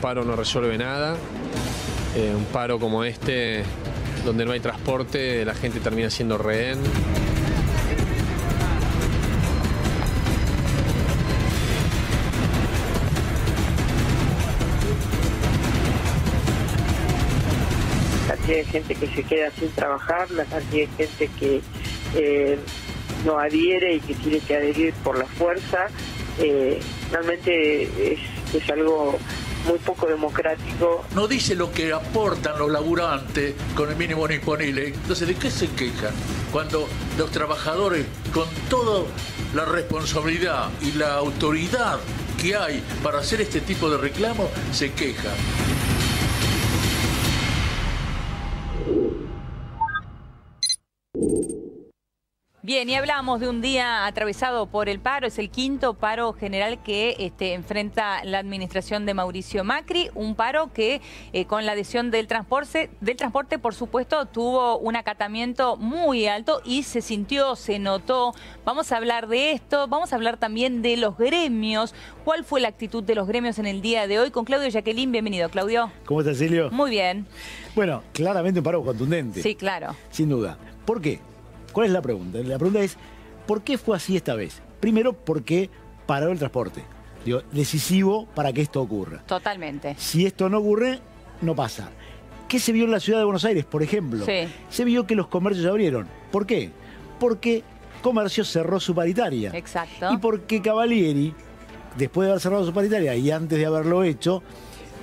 paro no resuelve nada. Eh, un paro como este, donde no hay transporte, la gente termina siendo rehén. de gente que se queda sin trabajar, la cantidad de gente que eh, no adhiere y que tiene que adherir por la fuerza, eh, realmente es algo muy poco democrático. No dice lo que aportan los laburantes con el mínimo disponible. Entonces, ¿de qué se quejan? Cuando los trabajadores, con toda la responsabilidad y la autoridad que hay para hacer este tipo de reclamos, se quejan. Bien, y hablamos de un día atravesado por el paro, es el quinto paro general que este, enfrenta la administración de Mauricio Macri, un paro que eh, con la adhesión del transporte, del transporte, por supuesto, tuvo un acatamiento muy alto y se sintió, se notó. Vamos a hablar de esto, vamos a hablar también de los gremios, cuál fue la actitud de los gremios en el día de hoy con Claudio Jacqueline. Bienvenido, Claudio. ¿Cómo estás, Silvio? Muy bien. Bueno, claramente un paro contundente. Sí, claro. Sin duda. ¿Por qué? ¿Cuál es la pregunta? La pregunta es, ¿por qué fue así esta vez? Primero, porque paró el transporte. Digo, decisivo para que esto ocurra. Totalmente. Si esto no ocurre, no pasa. ¿Qué se vio en la ciudad de Buenos Aires, por ejemplo? Se vio que los comercios abrieron. ¿Por qué? Porque Comercio cerró su paritaria. Exacto. Y porque Cavalieri, después de haber cerrado su paritaria y antes de haberlo hecho,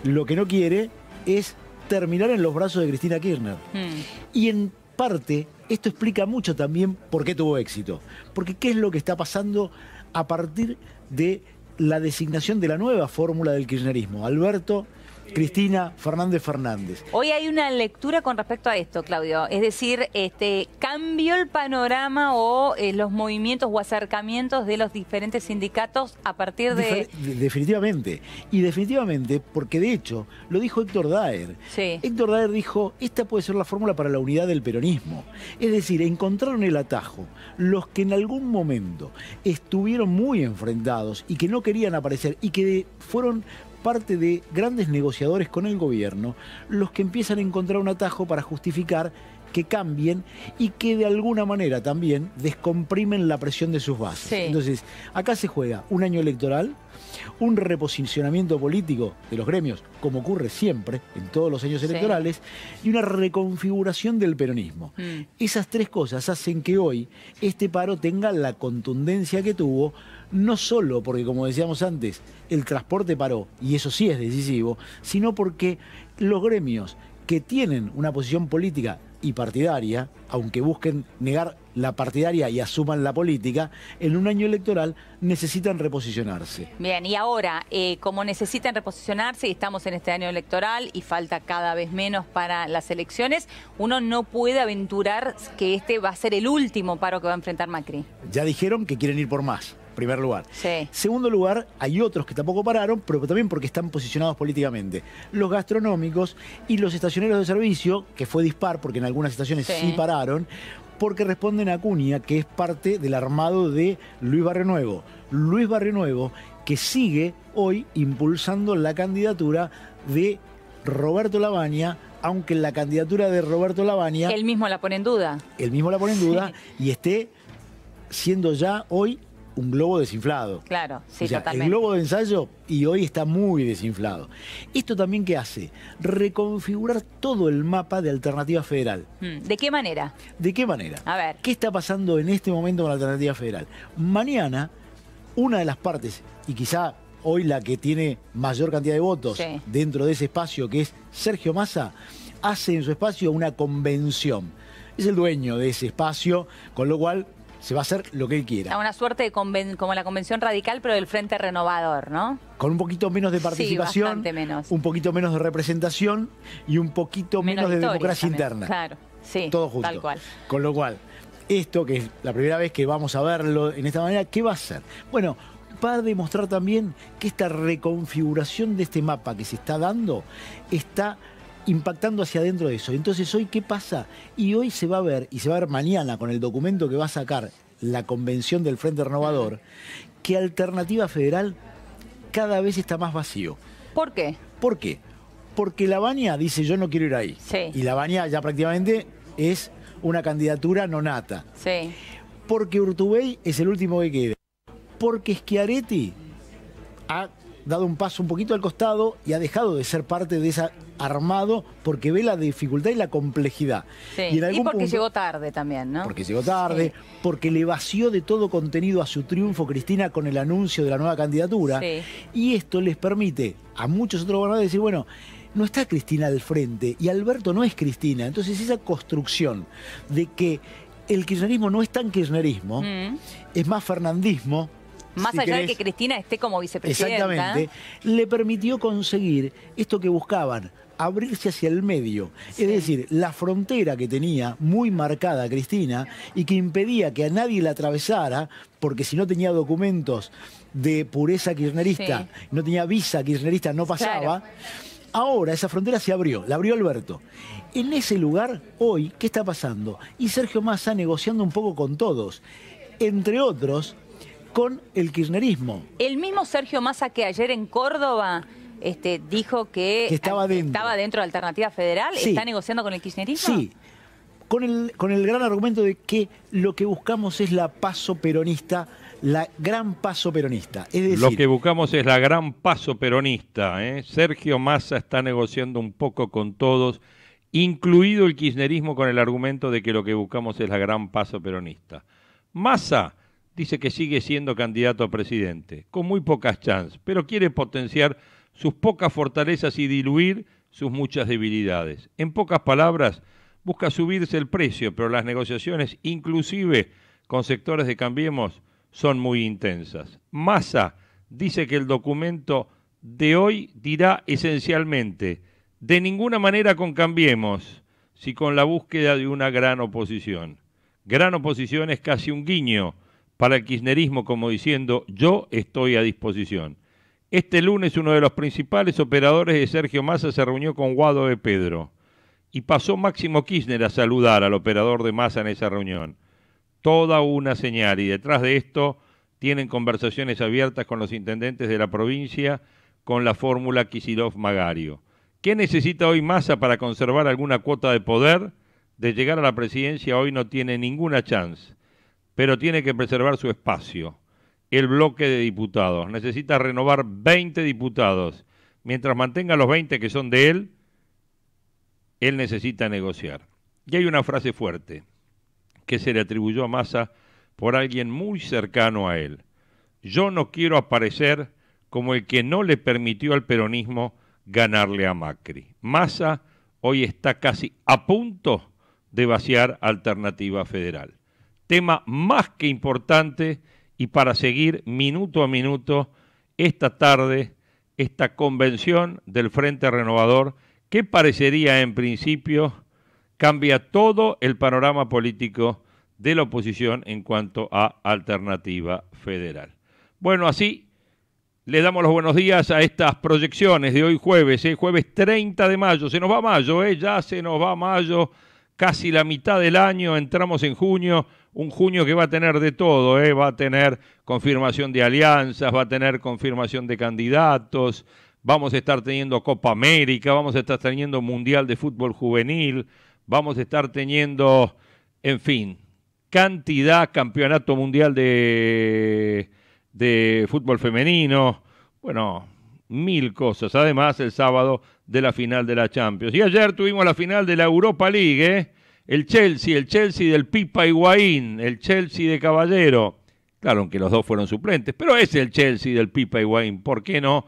lo que no quiere es terminar en los brazos de Cristina Kirchner. Hmm. Y en parte esto explica mucho también por qué tuvo éxito. Porque qué es lo que está pasando a partir de la designación de la nueva fórmula del kirchnerismo. Alberto Cristina Fernández Fernández. Hoy hay una lectura con respecto a esto, Claudio. Es decir, este, cambió el panorama o eh, los movimientos o acercamientos de los diferentes sindicatos a partir de... definitivamente. Y definitivamente, porque de hecho, lo dijo Héctor Daer. Sí. Héctor Daer dijo, esta puede ser la fórmula para la unidad del peronismo. Es decir, encontraron el atajo. Los que en algún momento estuvieron muy enfrentados y que no querían aparecer y que fueron parte de grandes negociadores con el gobierno los que empiezan a encontrar un atajo para justificar que cambien y que de alguna manera también descomprimen la presión de sus bases. Entonces, acá se juega un año electoral, un reposicionamiento político de los gremios, como ocurre siempre en todos los años electorales, y una reconfiguración del peronismo. Mm. Esas tres cosas hacen que hoy este paro tenga la contundencia que tuvo no solo porque, como decíamos antes, el transporte paró, y eso sí es decisivo, sino porque los gremios que tienen una posición política y partidaria, aunque busquen negar la partidaria y asuman la política, en un año electoral necesitan reposicionarse. Bien, y ahora, eh, como necesitan reposicionarse y estamos en este año electoral y falta cada vez menos para las elecciones, uno no puede aventurar que este va a ser el último paro que va a enfrentar Macri. Ya dijeron que quieren ir por más primer lugar. Segundo lugar, hay otros que tampoco pararon, pero también porque están posicionados políticamente. Los gastronómicos y los estacioneros de servicio, que fue dispar porque en algunas estaciones sí, pararon, porque responden a Acuña, que es parte del armado de Luis Barrenuevo. Luis Barrenuevo, que sigue hoy impulsando la candidatura de Roberto Labaña, aunque la candidatura de Roberto Labaña... Él mismo la pone en duda. Él mismo la pone en duda y esté siendo ya hoy un globo desinflado. Claro, sí, totalmente. El globo de ensayo y hoy está muy desinflado. ¿Esto también qué hace? Reconfigurar todo el mapa de Alternativa Federal. Mm, ¿De qué manera? ¿De qué manera? A ver. ¿Qué está pasando en este momento con la Alternativa Federal? Mañana, una de las partes, y quizá hoy la que tiene mayor cantidad de votos dentro de ese espacio, que es Sergio Massa, hace en su espacio una convención. Es el dueño de ese espacio, con lo cual se va a hacer lo que él quiera. A una suerte como la convención radical, pero del Frente Renovador, ¿no? Con un poquito menos de participación, un poquito menos de representación y un poquito menos, de democracia interna. Claro, sí. Todo junto. Tal cual. Con lo cual, esto que es la primera vez que vamos a verlo en esta manera, ¿qué va a hacer? Bueno, va a demostrar también que esta reconfiguración de este mapa que se está dando está impactando hacia adentro de eso. Entonces, hoy, ¿qué pasa? Y hoy se va a ver, y se va a ver mañana con el documento que va a sacar la convención del Frente Renovador, que Alternativa Federal cada vez está más vacío. ¿Por qué? ¿Por Porque la Baña dice yo no quiero ir ahí. Y la Baña ya prácticamente es una candidatura nonata. Sí. Porque Urtubey es el último que queda. Porque Schiaretti ha dado un paso un poquito al costado y ha dejado de ser parte de ese armado porque ve la dificultad y la complejidad. Y, porque llegó tarde también, ¿no? Porque llegó tarde, porque le vació de todo contenido a su triunfo Cristina con el anuncio de la nueva candidatura. Y esto les permite a muchos otros gobernadores decir, bueno, no está Cristina al frente y Alberto no es Cristina. Entonces esa construcción de que el kirchnerismo no es tan kirchnerismo, mm. es más fernandismo, más allá de que Cristina esté como vicepresidenta. Exactamente. Le permitió conseguir esto que buscaban, abrirse hacia el medio. Es decir, la frontera que tenía muy marcada Cristina y que impedía que a nadie la atravesara, porque si no tenía documentos de pureza kirchnerista, no tenía visa kirchnerista, no pasaba. Ahora esa frontera se abrió, la abrió Alberto. En ese lugar, hoy, ¿qué está pasando? Y Sergio Massa negociando un poco con todos. Entre otros, con el kirchnerismo. El mismo Sergio Massa que ayer en Córdoba este, dijo que, estaba, dentro. estaba, dentro. de Alternativa Federal, ¿está negociando con el kirchnerismo? Sí, con el, con el gran argumento de que lo que buscamos es la paso peronista, la gran paso peronista. Es decir, lo que buscamos es la gran paso peronista. ¿eh? Sergio Massa está negociando un poco con todos, incluido el kirchnerismo con el argumento de que lo que buscamos es la gran paso peronista. Massa dice que sigue siendo candidato a presidente, con muy pocas chances, pero quiere potenciar sus pocas fortalezas y diluir sus muchas debilidades. En pocas palabras, busca subirse el precio, pero las negociaciones, inclusive con sectores de Cambiemos, son muy intensas. Massa dice que el documento de hoy dirá esencialmente, de ninguna manera con Cambiemos, si con la búsqueda de una gran oposición. Gran oposición es casi un guiño para el kirchnerismo como diciendo yo estoy a disposición. Este lunes uno de los principales operadores de Sergio Massa se reunió con Guado de Pedro y pasó Máximo Kirchner a saludar al operador de Massa en esa reunión. Toda una señal y detrás de esto tienen conversaciones abiertas con los intendentes de la provincia con la fórmula Kisilov Magario. ¿Qué necesita hoy Massa para conservar alguna cuota de poder? De llegar a la presidencia hoy no tiene ninguna chance pero tiene que preservar su espacio. El bloque de diputados necesita renovar 20 diputados. Mientras mantenga los 20 que son de él, él necesita negociar. Y hay una frase fuerte que se le atribuyó a Massa por alguien muy cercano a él. Yo no quiero aparecer como el que no le permitió al peronismo ganarle a Macri. Massa hoy está casi a punto de vaciar Alternativa Federal tema más que importante y para seguir minuto a minuto esta tarde esta convención del Frente Renovador que parecería en principio cambia todo el panorama político de la oposición en cuanto a alternativa federal. Bueno, así le damos los buenos días a estas proyecciones de hoy jueves, es ¿eh? jueves 30 de mayo. Se nos va mayo, ¿eh? ya se nos va mayo casi la mitad del año, entramos en junio, un junio que va a tener de todo, ¿eh? va a tener confirmación de alianzas, va a tener confirmación de candidatos, vamos a estar teniendo Copa América, vamos a estar teniendo Mundial de Fútbol Juvenil, vamos a estar teniendo, en fin, cantidad, Campeonato Mundial de, de Fútbol Femenino, bueno, mil cosas. Además, el sábado de la final de la Champions. Y ayer tuvimos la final de la Europa League, ¿eh? el Chelsea, el Chelsea del Pipa Higuaín, el Chelsea de Caballero. Claro, aunque los dos fueron suplentes, pero es el Chelsea del Pipa Higuaín, ¿por qué no?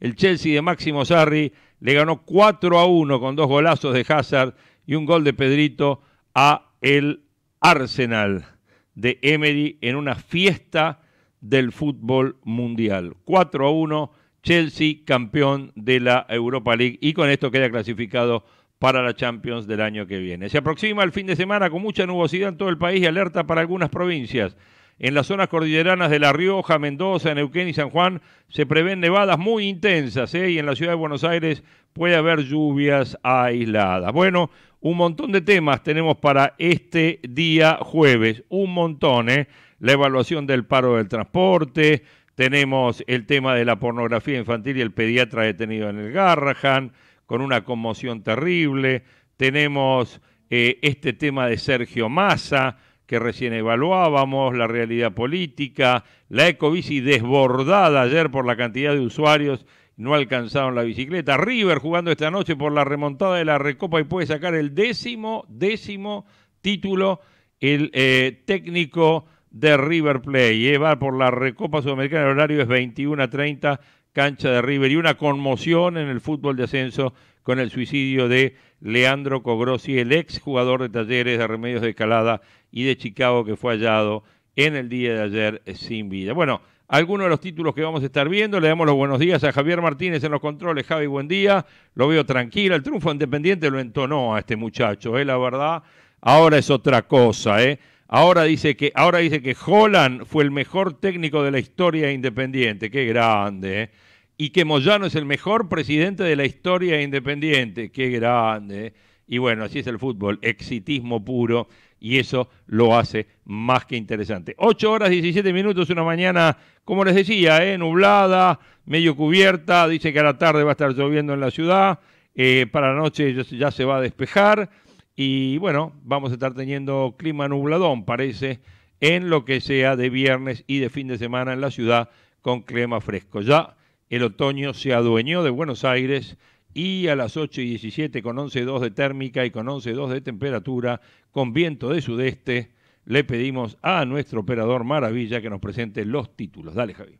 El Chelsea de Máximo Sarri le ganó 4 a 1 con dos golazos de Hazard y un gol de Pedrito a el Arsenal de Emery en una fiesta del fútbol mundial. 4 a 1 Chelsea campeón de la Europa League y con esto queda clasificado para la Champions del año que viene. Se aproxima el fin de semana con mucha nubosidad en todo el país y alerta para algunas provincias. En las zonas cordilleranas de La Rioja, Mendoza, Neuquén y San Juan se prevén nevadas muy intensas ¿eh? y en la ciudad de Buenos Aires puede haber lluvias aisladas. Bueno, un montón de temas tenemos para este día jueves, un montón, ¿eh? la evaluación del paro del transporte, tenemos el tema de la pornografía infantil y el pediatra detenido en el Garrahan, con una conmoción terrible. Tenemos eh, este tema de Sergio Massa, que recién evaluábamos, la realidad política, la ecobici desbordada ayer por la cantidad de usuarios, no alcanzaron la bicicleta, River jugando esta noche por la remontada de la Recopa y puede sacar el décimo, décimo título, el eh, técnico de River Play. llevar va por la Recopa Sudamericana, el horario es 21 a 30, cancha de River. Y una conmoción en el fútbol de ascenso con el suicidio de Leandro Cogrossi el ex jugador de Talleres de Remedios de escalada y de Chicago que fue hallado en el día de ayer sin vida. Bueno, algunos de los títulos que vamos a estar viendo. Le damos los buenos días a Javier Martínez en los controles. Javi, buen día. Lo veo tranquilo. El triunfo independiente lo entonó a este muchacho, ¿eh? la verdad. Ahora es otra cosa. ¿eh? Ahora dice que, ahora dice que Holland fue el mejor técnico de la historia independiente. Qué grande, ¿eh? Y que Moyano es el mejor presidente de la historia independiente. Qué grande, ¿eh? Y bueno, así es el fútbol, exitismo puro, y eso lo hace más que interesante. 8 horas 17 minutos, una mañana, como les decía, ¿eh? nublada, medio cubierta, dice que a la tarde va a estar lloviendo en la ciudad, eh, para la noche ya se va a despejar y bueno, vamos a estar teniendo clima nubladón, parece, en lo que sea de viernes y de fin de semana en la ciudad con clima fresco. Ya el otoño se adueñó de Buenos Aires y a las 8 y 17 con 11.2 de térmica y con 11.2 de temperatura, con viento de sudeste, le pedimos a nuestro operador Maravilla que nos presente los títulos. Dale, Javi.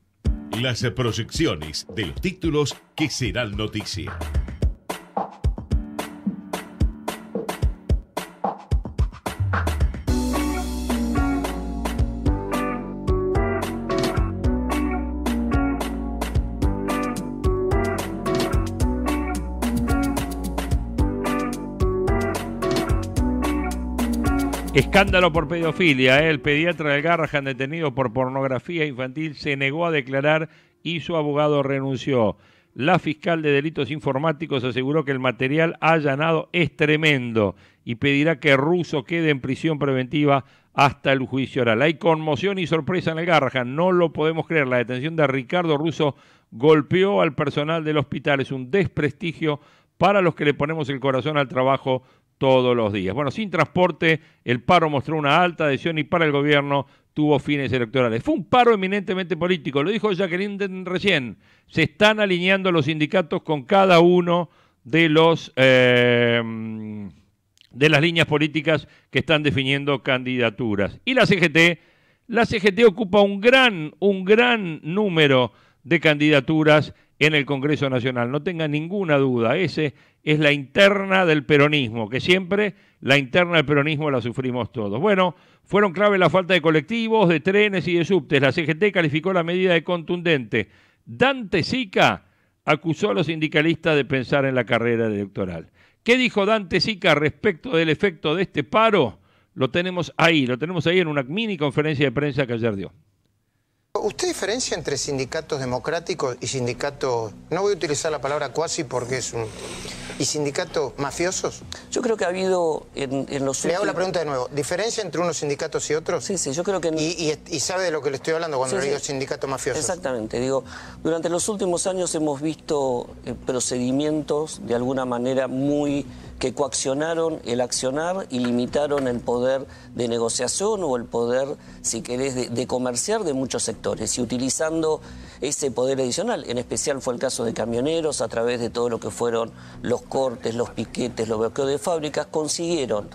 Las proyecciones de los títulos que serán noticias. Escándalo por pedofilia. ¿eh? El pediatra del Garrahan detenido por pornografía infantil se negó a declarar y su abogado renunció. La fiscal de delitos informáticos aseguró que el material allanado es tremendo y pedirá que Russo quede en prisión preventiva hasta el juicio oral. Hay conmoción y sorpresa en el Garrahan, no lo podemos creer. La detención de Ricardo Russo golpeó al personal del hospital. Es un desprestigio para los que le ponemos el corazón al trabajo todos los días. Bueno, sin transporte, el paro mostró una alta adhesión y para el gobierno tuvo fines electorales. Fue un paro eminentemente político, lo dijo Jacqueline recién. Se están alineando los sindicatos con cada uno de los eh, de las líneas políticas que están definiendo candidaturas. Y la CGT, la CGT ocupa un gran, un gran número de candidaturas en el Congreso Nacional. No tenga ninguna duda, esa es la interna del peronismo, que siempre la interna del peronismo la sufrimos todos. Bueno, fueron clave la falta de colectivos, de trenes y de subtes. La CGT calificó la medida de contundente. Dante Sica acusó a los sindicalistas de pensar en la carrera electoral. ¿Qué dijo Dante Sica respecto del efecto de este paro? Lo tenemos ahí, lo tenemos ahí en una mini conferencia de prensa que ayer dio. ¿Usted diferencia entre sindicatos democráticos y sindicatos, no voy a utilizar la palabra cuasi porque es un... ¿Y sindicatos mafiosos? Yo creo que ha habido en, los... Le hago la pregunta de nuevo. ¿Diferencia entre unos sindicatos y otros? Sí, sí, yo creo que... Y, sabe de lo que le estoy hablando cuando le digo sindicatos mafiosos. Exactamente. Digo, durante los últimos años hemos visto eh, procedimientos de alguna manera muy que coaccionaron el accionar y limitaron el poder de negociación o el poder, si querés, de, de comerciar de muchos sectores y utilizando ese poder adicional. En especial fue el caso de camioneros, a través de todo lo que fueron los cortes, los piquetes, los bloqueos de fábricas, consiguieron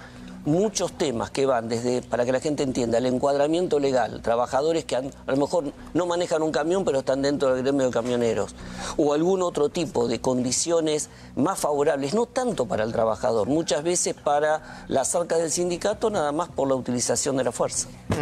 muchos temas que van desde, para que la gente entienda, el encuadramiento legal, trabajadores que a lo mejor no manejan un camión pero están dentro del gremio de camioneros, o algún otro tipo de condiciones más favorables, no tanto para el trabajador, muchas veces para las arcas del sindicato, nada más por la utilización de la fuerza. Mm.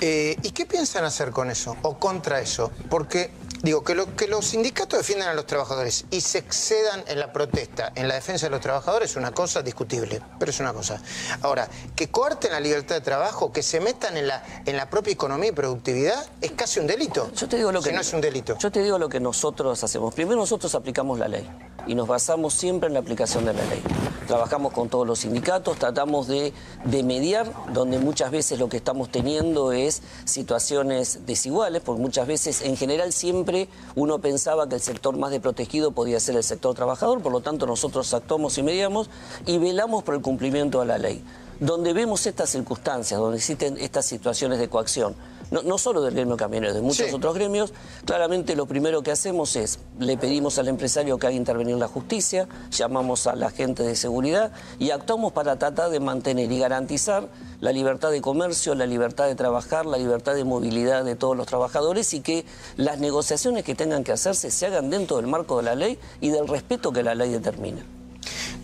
Eh, ¿Y qué piensan hacer con eso o contra eso? Porque Digo, que, lo, que los sindicatos defiendan a los trabajadores y se excedan en la protesta, en la defensa de los trabajadores, es una cosa discutible, pero es una cosa. Ahora, que coarten la libertad de trabajo, que se metan en la, en la propia economía y productividad, es casi un delito. Yo te digo lo que. Si no es un delito. Yo te digo lo que nosotros hacemos. Primero, nosotros aplicamos la ley y nos basamos siempre en la aplicación de la ley. Trabajamos con todos los sindicatos, tratamos de, de mediar, donde muchas veces lo que estamos teniendo es situaciones desiguales, porque muchas veces, en general, siempre siempre uno pensaba que el sector más protegido podía ser el sector trabajador, por lo tanto nosotros actuamos y mediamos y velamos por el cumplimiento de la ley. Donde vemos estas circunstancias, donde existen estas situaciones de coacción, no, solo del gremio camionero, de muchos otros gremios, claramente lo primero que hacemos es, le pedimos al empresario que haga intervenir la justicia, llamamos a la gente de seguridad y actuamos para tratar de mantener y garantizar la libertad de comercio, la libertad de trabajar, la libertad de movilidad de todos los trabajadores y que las negociaciones que tengan que hacerse se hagan dentro del marco de la ley y del respeto que la ley determina.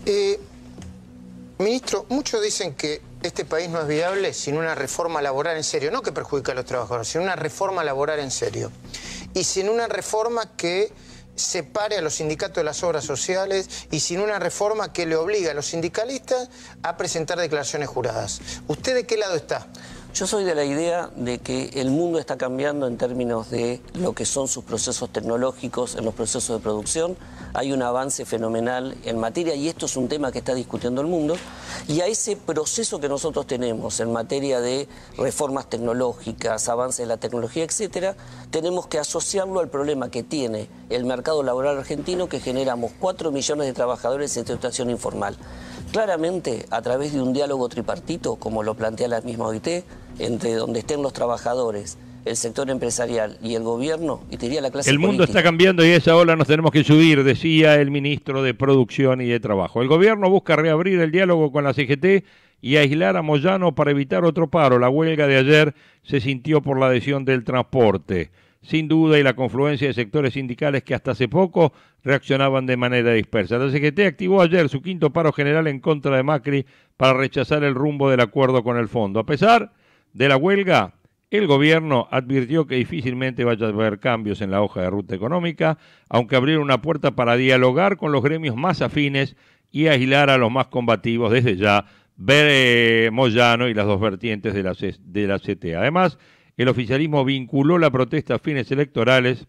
Eh, Ministro, muchos dicen que este país no es viable sin una reforma laboral en serio, no que perjudica a los trabajadores, sin una reforma laboral en serio. Y sin una reforma que separe a los sindicatos de las obras sociales y sin una reforma que le obliga a los sindicalistas a presentar declaraciones juradas. ¿Usted de qué lado está? Yo soy de la idea de que el mundo está cambiando en términos de lo que son sus procesos tecnológicos, en los procesos de producción. Hay un avance fenomenal en materia y esto es un tema que está discutiendo el mundo. Y a ese proceso que nosotros tenemos en materia de reformas tecnológicas, avances de la tecnología, etcétera, tenemos que asociarlo al problema que tiene el mercado laboral argentino que generamos 4 millones de trabajadores en situación informal. Claramente, a través de un diálogo tripartito, como lo plantea la misma OIT, entre donde estén los trabajadores, el sector empresarial y el gobierno, y diría la clase El mundo está cambiando y a esa ola nos tenemos que subir, decía el ministro de Producción y de Trabajo. El gobierno busca reabrir el diálogo con la CGT y aislar a Moyano para evitar otro paro. La huelga de ayer se sintió por la adhesión del transporte sin duda, y la confluencia de sectores sindicales que hasta hace poco reaccionaban de manera dispersa. La CGT activó ayer su quinto paro general en contra de Macri para rechazar el rumbo del acuerdo con el fondo. A pesar de la huelga, el gobierno advirtió que difícilmente vaya a haber cambios en la hoja de ruta económica, aunque abrieron una puerta para dialogar con los gremios más afines y aislar a los más combativos desde ya, ver Moyano y las dos vertientes de la, de la Además, el oficialismo vinculó la protesta a fines electorales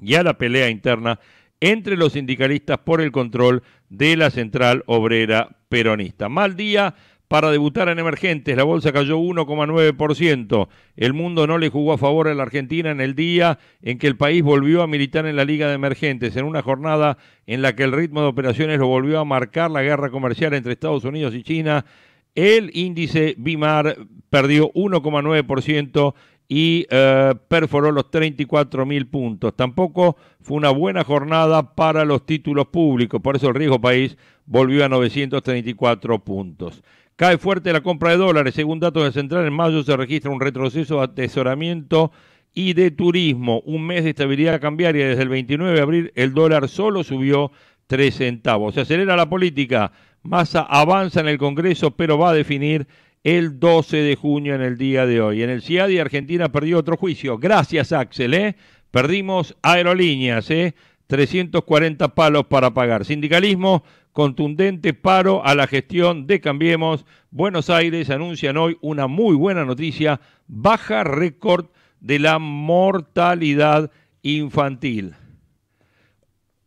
y a la pelea interna entre los sindicalistas por el control de la central obrera peronista. Mal día para debutar en emergentes. La bolsa cayó 1,9%. El mundo no le jugó a favor a la Argentina en el día en que el país volvió a militar en la Liga de Emergentes, en una jornada en la que el ritmo de operaciones lo volvió a marcar la guerra comercial entre Estados Unidos y China el índice BIMAR perdió 1,9% y eh, perforó los 34.000 mil puntos. Tampoco fue una buena jornada para los títulos públicos, por eso el riesgo país volvió a 934 puntos. Cae fuerte la compra de dólares. Según datos de Central, en mayo se registra un retroceso de atesoramiento y de turismo. Un mes de estabilidad cambiaria. Desde el 29 de abril el dólar solo subió 3 centavos. Se acelera la política. Massa avanza en el Congreso, pero va a definir el 12 de junio en el día de hoy. En el CIADI Argentina perdió otro juicio. Gracias, Axel, ¿eh? Perdimos aerolíneas, ¿eh? 340 palos para pagar. Sindicalismo, contundente paro a la gestión de Cambiemos. Buenos Aires anuncian hoy una muy buena noticia, baja récord de la mortalidad infantil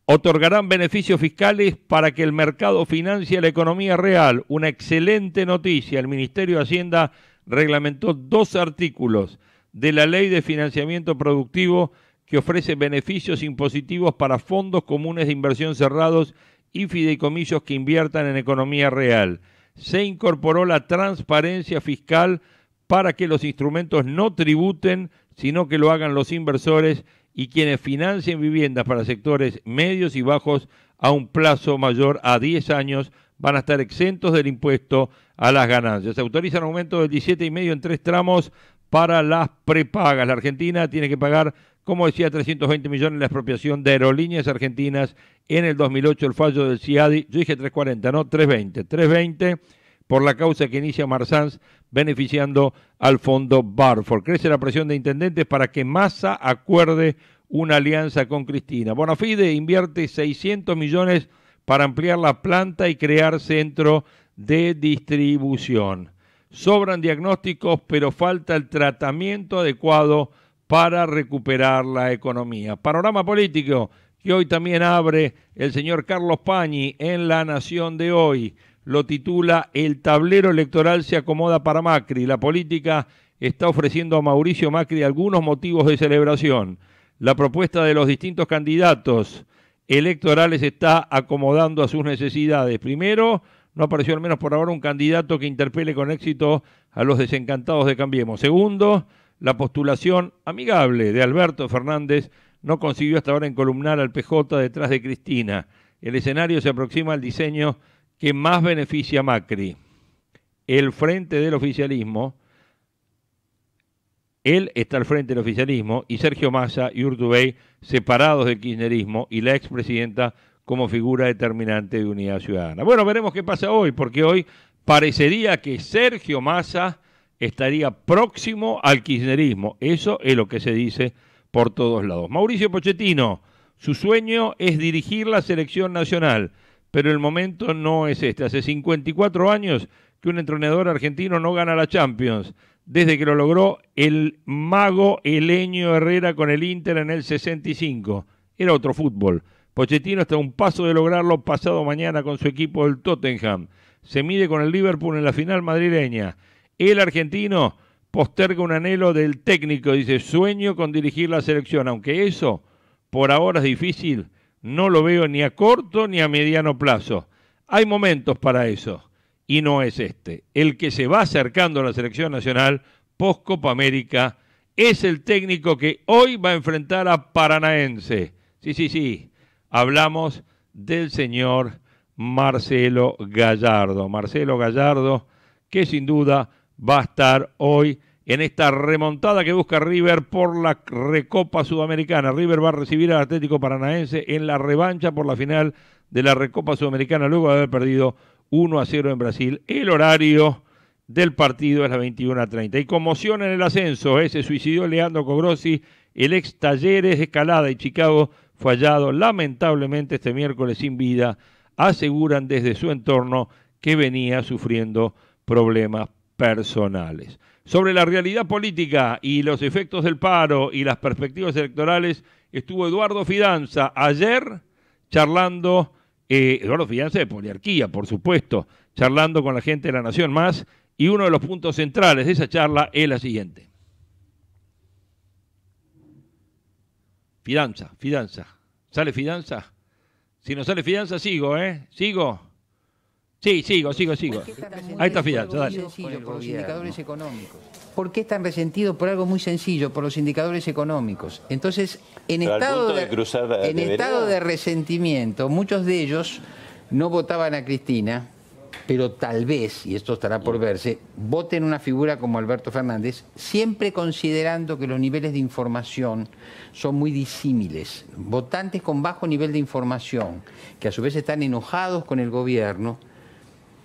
otorgarán beneficios fiscales para que el mercado financie la economía real. Una excelente noticia. El Ministerio de Hacienda reglamentó dos artículos de la Ley de Financiamiento Productivo que ofrece beneficios impositivos para fondos comunes de inversión cerrados y fideicomisos que inviertan en economía real. Se incorporó la transparencia fiscal para que los instrumentos no tributen, sino que lo hagan los inversores y quienes financien viviendas para sectores medios y bajos a un plazo mayor a 10 años van a estar exentos del impuesto a las ganancias. Se autoriza un aumento del 17,5 en tres tramos para las prepagas. La Argentina tiene que pagar, como decía, 320 millones en la expropiación de aerolíneas argentinas en el 2008, el fallo del CIADI, yo dije 340, no, 320, 320 por la causa que inicia Marsans beneficiando al fondo Barford. Crece la presión de intendentes para que Massa acuerde una alianza con Cristina. Bonafide invierte 600 millones para ampliar la planta y crear centro de distribución. Sobran diagnósticos, pero falta el tratamiento adecuado para recuperar la economía. Panorama político que hoy también abre el señor Carlos Pañi en La Nación de hoy lo titula El tablero electoral se acomoda para Macri. La política está ofreciendo a Mauricio Macri algunos motivos de celebración. La propuesta de los distintos candidatos electorales está acomodando a sus necesidades. Primero, no apareció al menos por ahora un candidato que interpele con éxito a los desencantados de Cambiemos. Segundo, la postulación amigable de Alberto Fernández no consiguió hasta ahora encolumnar al PJ detrás de Cristina. El escenario se aproxima al diseño que más beneficia a Macri, el frente del oficialismo, él está al frente del oficialismo y Sergio Massa y Urtubey separados del kirchnerismo y la expresidenta como figura determinante de unidad ciudadana. Bueno, veremos qué pasa hoy, porque hoy parecería que Sergio Massa estaría próximo al kirchnerismo. Eso es lo que se dice por todos lados. Mauricio Pochettino, su sueño es dirigir la selección nacional pero el momento no es este. Hace 54 años que un entrenador argentino no gana la Champions, desde que lo logró el mago Eleño Herrera con el Inter en el 65. Era otro fútbol. Pochettino está a un paso de lograrlo pasado mañana con su equipo del Tottenham. Se mide con el Liverpool en la final madrileña. El argentino posterga un anhelo del técnico, dice, sueño con dirigir la selección, aunque eso por ahora es difícil no lo veo ni a corto ni a mediano plazo. Hay momentos para eso y no es este. El que se va acercando a la selección nacional post Copa América es el técnico que hoy va a enfrentar a Paranaense. Sí, sí, sí. Hablamos del señor Marcelo Gallardo. Marcelo Gallardo que sin duda va a estar hoy en esta remontada que busca River por la Recopa Sudamericana. River va a recibir al Atlético Paranaense en la revancha por la final de la Recopa Sudamericana luego de haber perdido 1 a 0 en Brasil. El horario del partido es la 21.30. Y conmoción en el ascenso. ese eh, Se suicidó Leandro Cogrossi, el ex Talleres Escalada y Chicago fallado. lamentablemente este miércoles sin vida. Aseguran desde su entorno que venía sufriendo problemas personales. Sobre la realidad política y los efectos del paro y las perspectivas electorales estuvo Eduardo Fidanza ayer charlando, eh, Eduardo Fidanza de Poliarquía, por supuesto, charlando con la gente de la Nación Más y uno de los puntos centrales de esa charla es la siguiente. Fidanza, Fidanza. ¿Sale Fidanza? Si no sale Fidanza, sigo, ¿eh? Sigo. Sí, sigo, sigo, sigo. Ahí está dale. Por indicadores económicos. ¿Por qué están resentidos por algo muy sencillo, por los indicadores económicos? Entonces, en, estado de en estado de resentimiento, muchos de ellos no votaban a Cristina, pero tal vez, y esto estará por verse, voten una figura como Alberto Fernández, siempre considerando que los niveles de información son muy disímiles. Votantes con bajo nivel de información, que a su vez están enojados con el gobierno,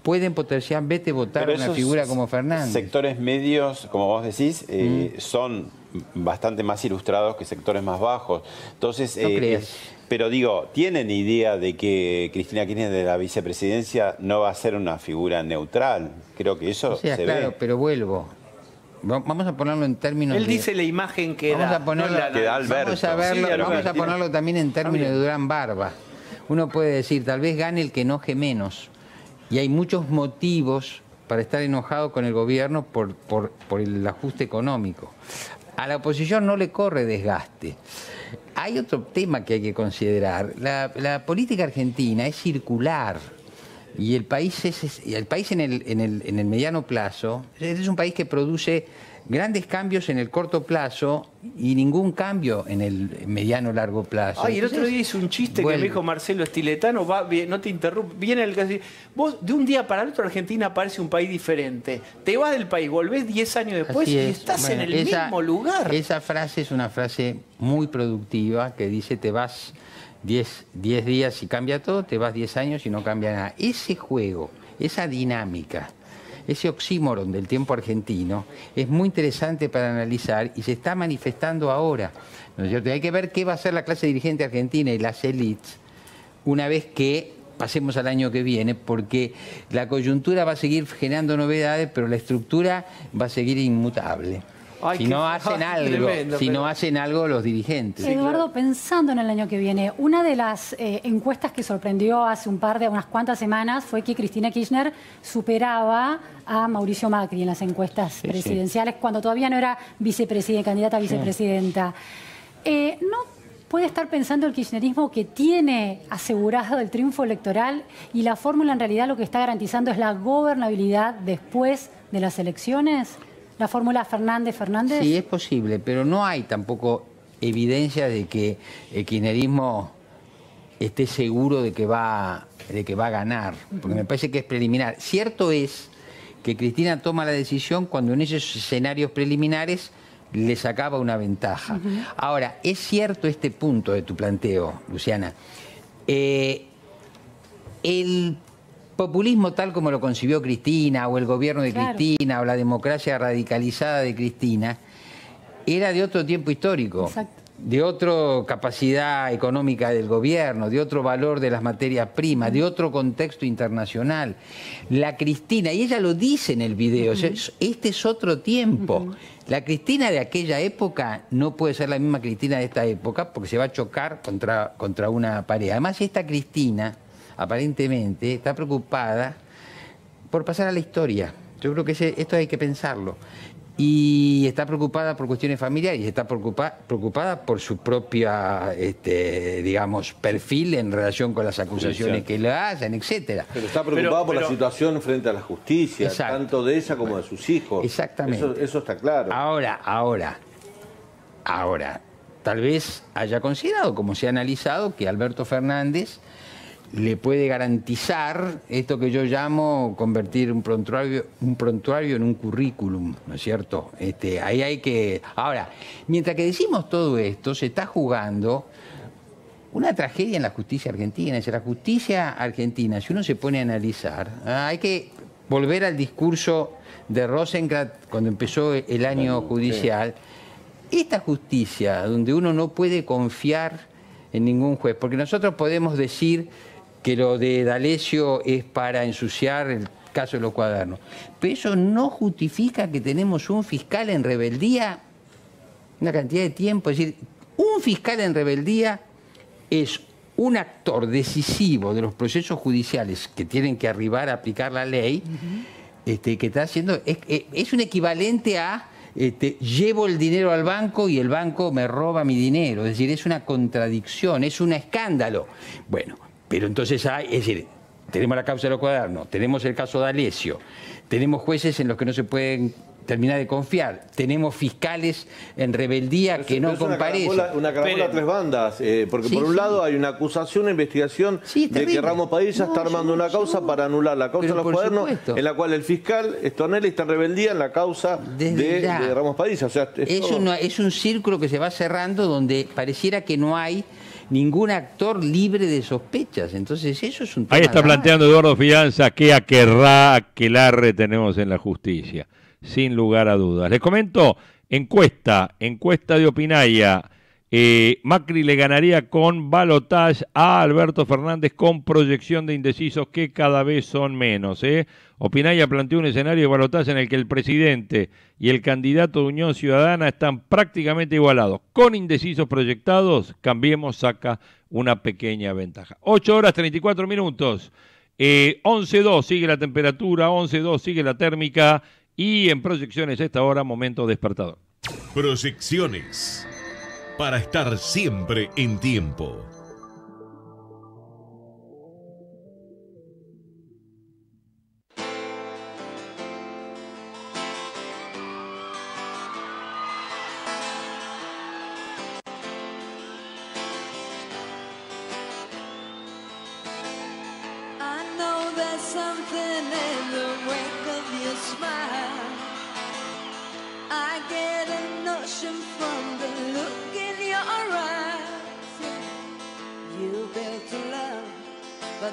pueden potenciar, votar una figura como Fernández. Sectores medios, como vos decís, eh, mm. son bastante más ilustrados que sectores más bajos. Entonces, eh, eh, pero digo, ¿tienen idea de que Cristina Kirchner de la vicepresidencia no va a ser una figura neutral? Creo que eso o claro, pero vuelvo. Vamos a ponerlo en términos. Él dice la imagen que vamos da. A ponerlo, Alberto. Vamos a, vamos a ponerlo también en términos ah, de Durán Barba. Uno puede decir, tal vez gane el que enoje menos y hay muchos motivos para estar enojado con el gobierno por, el ajuste económico. A la oposición no le corre desgaste. Hay otro tema que hay que considerar. La, política argentina es circular y el país, es, el país en el mediano plazo es un país que produce grandes cambios en el corto plazo y ningún cambio en el mediano largo plazo. Ay, el otro día hizo un chiste que me dijo Marcelo Estiletano, va, no te interrumpo, viene el caso, vos de un día para el otro Argentina parece un país diferente, te vas del país, volvés 10 años después y estás en el mismo lugar. Esa frase es una frase muy productiva que dice te vas 10 días y cambia todo, te vas 10 años y no cambia nada. Ese juego, esa dinámica ese oxímoron del tiempo argentino es muy interesante para analizar y se está manifestando ahora. Hay que ver qué va a hacer la clase dirigente argentina y las élites una vez que pasemos al año que viene, porque la coyuntura va a seguir generando novedades, pero la estructura va a seguir inmutable. si no hacen algo, si no hacen algo los dirigentes. Eduardo, pensando en el año que viene, una de las eh, encuestas que sorprendió hace un par de unas cuantas semanas fue que Cristina Kirchner superaba a Mauricio Macri en las encuestas presidenciales cuando todavía no era vicepresidente, candidata a vicepresidenta. Eh, ¿No puede estar pensando el kirchnerismo que tiene asegurado el triunfo electoral y la fórmula en realidad lo que está garantizando es la gobernabilidad después de las elecciones? la fórmula Fernández-Fernández? Sí, es posible, pero no hay tampoco evidencia de que el kirchnerismo esté seguro de que va, de que va a ganar, porque me parece que es preliminar. Cierto es que Cristina toma la decisión cuando en esos escenarios preliminares le sacaba una ventaja. Ahora, es cierto este punto de tu planteo, Luciana. Eh, el populismo tal como lo concibió Cristina o el gobierno de Cristina o la democracia radicalizada de Cristina era de otro tiempo histórico, de otra capacidad económica del gobierno, de otro valor de las materias primas, de otro contexto internacional. La Cristina, y ella lo dice en el video, este es otro tiempo. La Cristina de aquella época no puede ser la misma Cristina de esta época porque se va a chocar contra, contra una pared. Además, esta Cristina aparentemente está preocupada por pasar a la historia. Yo creo que esto hay que pensarlo. Y está preocupada por cuestiones familiares, está preocupada, por su propia, este, digamos, perfil en relación con las acusaciones que le hacen, etcétera. Pero está preocupada por la situación frente a la justicia, tanto de ella como de sus hijos. Exactamente. Eso, eso está claro. Ahora, ahora, ahora, tal vez haya considerado, como se ha analizado, que Alberto Fernández le puede garantizar esto que yo llamo convertir un prontuario, un prontuario en un currículum, ¿no es cierto? Este, ahí hay que... Ahora, mientras que decimos todo esto, se está jugando una tragedia en la justicia argentina. Es la justicia argentina, si uno se pone a analizar, ah, hay que volver al discurso de Rosengrat cuando empezó el año judicial. Esta justicia, donde uno no puede confiar en ningún juez, porque nosotros podemos decir que lo de D'Alessio es para ensuciar el caso de los cuadernos. Pero eso no justifica que tenemos un fiscal en rebeldía una cantidad de tiempo. Es decir, un fiscal en rebeldía es un actor decisivo de los procesos judiciales que tienen que arribar a aplicar la ley, este, que está haciendo, es, un equivalente a este, llevo el dinero al banco y el banco me roba mi dinero. Es decir, es una contradicción, es un escándalo. Bueno, pero entonces hay, es decir, tenemos la causa de los cuadernos, tenemos el caso de Alesio, tenemos jueces en los que no se pueden terminar de confiar. Tenemos fiscales en rebeldía que no comparecen. Una a tres bandas, eh, porque por un lado hay una acusación, una investigación de que Ramos Padilla está armando una causa para anular la causa de los cuadernos, en la cual el fiscal Estornelli está en rebeldía en la causa de, Ramos Padilla. O es un círculo que se va cerrando donde pareciera que no hay ningún actor libre de sospechas. Entonces eso es un tema Ahí está planteando Eduardo Fianza qué aquerrá, la tenemos en la justicia, sin lugar a dudas. Les comento, encuesta, encuesta de Opinaya eh, Macri le ganaría con balotage a Alberto Fernández con proyección de indecisos que cada vez son menos. ¿eh? Opinaya planteó un escenario de balotaje en el que el presidente y el candidato de Unión Ciudadana están prácticamente igualados. Con indecisos proyectados, Cambiemos saca una pequeña ventaja. 8 horas 34 minutos. Eh, 11.2 sigue la temperatura, 11.2 sigue la térmica y en proyecciones esta hora, momento despertador. Proyecciones para estar siempre en tiempo.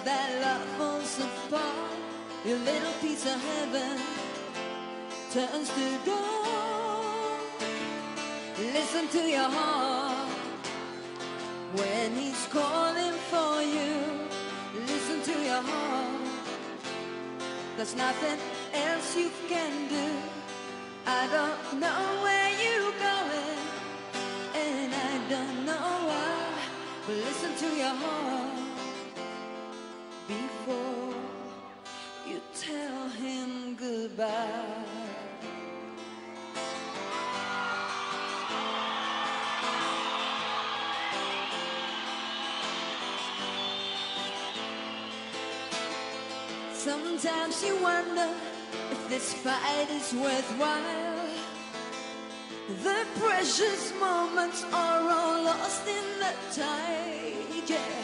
that love falls apart Your little piece of heaven turns to gold. Listen to your heart When he's calling for you Listen to your heart There's nothing else you can do I don't know where you're going And I don't know why But listen to your heart tell him goodbye. Sometimes you wonder if this fight is worthwhile. The precious moments are all lost in the tide. Yeah,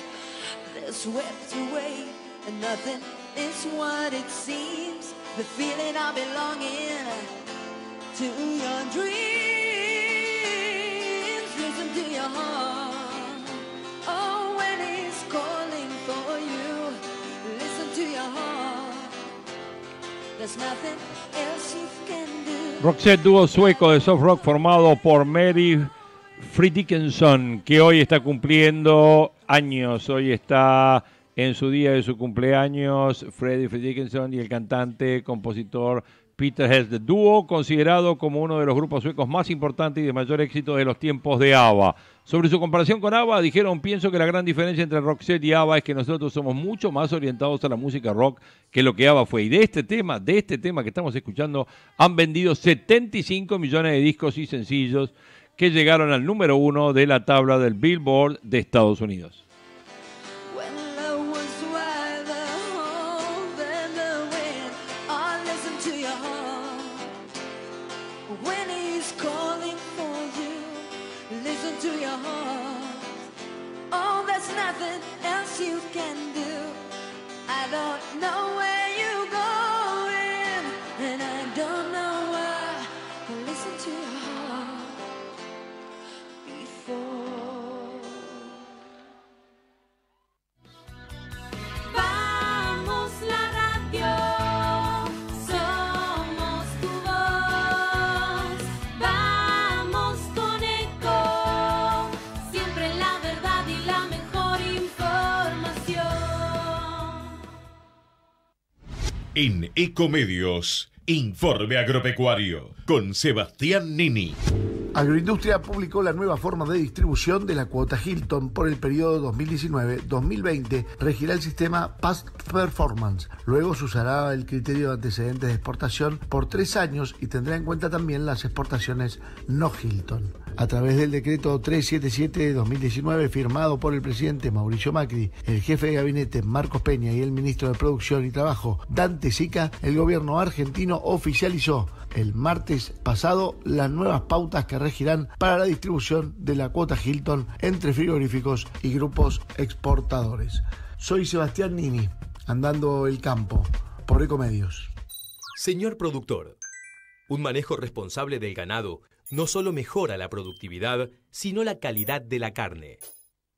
they're swept away and nothing is what it seems, the feeling of belonging to your dreams. Listen to your heart. Oh, when it's calling for you, listen to your heart. There's nothing else you can do. Roxette, dúo sueco de soft rock formado por Mary. Free Dickinson, que hoy está cumpliendo años, hoy está en su día de su cumpleaños, Freddy Dickinson y el cantante, compositor Peter Hess, dúo considerado como uno de los grupos suecos más importantes y de mayor éxito de los tiempos de ABBA. Sobre su comparación con ABBA, dijeron, pienso que la gran diferencia entre Roxette y ABBA es que nosotros somos mucho más orientados a la música rock que lo que ABBA fue. Y de este tema, de este tema que estamos escuchando, han vendido 75 millones de discos y sencillos que llegaron al número uno de la tabla del Billboard de Estados Unidos. En Ecomedios, Informe Agropecuario, con Sebastián Nini. Agroindustria publicó la nueva forma de distribución de la cuota Hilton por el periodo 2019-2020. Regirá el sistema Past Performance. Luego se usará el criterio de antecedentes de exportación por tres años y tendrá en cuenta también las exportaciones no Hilton a través del decreto 377 de 2019 firmado por el presidente Mauricio Macri, el jefe de gabinete Marcos Peña y el ministro de Producción y Trabajo Dante Sica, el gobierno argentino oficializó el martes pasado las nuevas pautas que regirán para la distribución de la cuota Hilton entre frigoríficos y grupos exportadores. Soy Sebastián Nini, andando el campo, por Ecomedios. Señor productor, un manejo responsable del ganado no solo mejora la productividad, sino la calidad de la carne.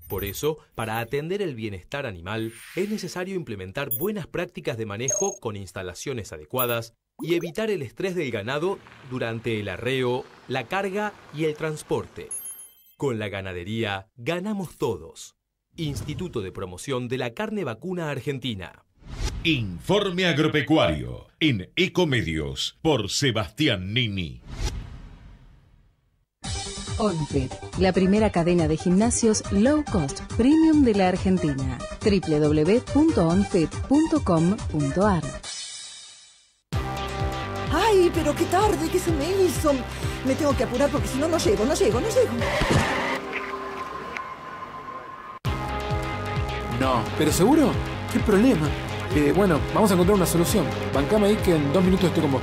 Por eso, para atender el bienestar animal, es necesario implementar buenas prácticas de manejo con instalaciones adecuadas y evitar el estrés del ganado durante el arreo, la carga y el transporte. Con la ganadería ganamos todos. Instituto de Promoción de la Carne Vacuna Argentina. Informe Agropecuario en Ecomedios por Sebastián Nini. OnFit, la primera cadena de gimnasios low cost premium de la Argentina. www.onfit.com.ar ¡Ay, pero qué tarde! ¡Qué se me hizo! Me tengo que apurar porque si no, no llego, no llego, no llego. No, pero seguro, qué problema. Eh, bueno, vamos a encontrar una solución. Bancame ahí que en dos minutos estoy con vos.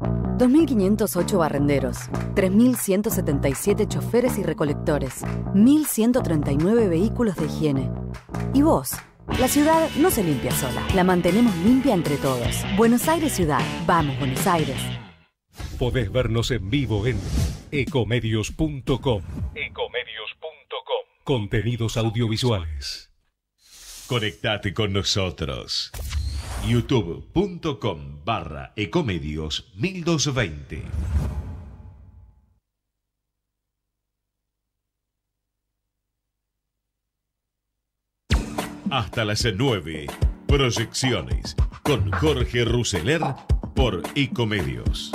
2.508 barrenderos, 3.177 choferes y recolectores, 1.139 vehículos de higiene. ¿Y vos? La ciudad no se limpia sola, la mantenemos limpia entre todos. Buenos Aires Ciudad, vamos Buenos Aires. Podés vernos en vivo en ecomedios.com. Ecomedios.com. Contenidos audiovisuales. Conectate con nosotros youtube.com barra ecomedios 1220. Hasta las 9. Proyecciones con Jorge Ruseler por Ecomedios.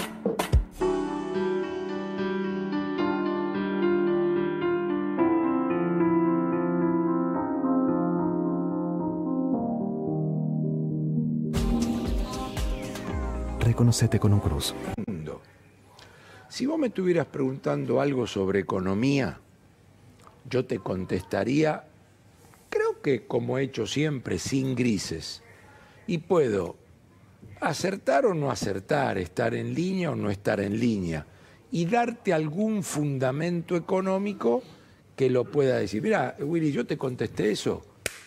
conocete con un cruz. Si vos me estuvieras preguntando algo sobre economía, yo te contestaría, creo que como he hecho siempre, sin grises. Y puedo acertar o no acertar, estar en línea o no estar en línea, y darte algún fundamento económico que lo pueda decir. Mira, Willy, yo te contesté eso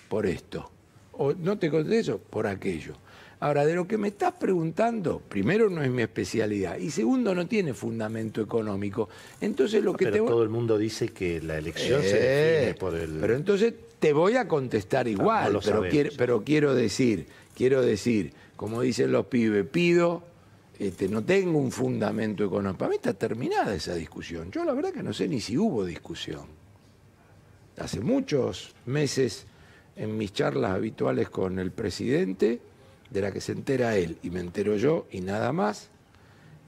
por esto, o no te contesté eso por aquello. Ahora, de lo que me estás preguntando, primero no es mi especialidad y segundo no tiene fundamento económico. Entonces lo ah, que pero todo el mundo dice que la elección se eh, define por el Pero entonces te voy a contestar ah, igual, pero, quiero, decir, quiero decir, como dicen los pibes, pido este, no tengo un fundamento económico. Para mí está terminada esa discusión. Yo la verdad que no sé ni si hubo discusión. Hace muchos meses en mis charlas habituales con el presidente, de la que se entera él y me entero yo y nada más,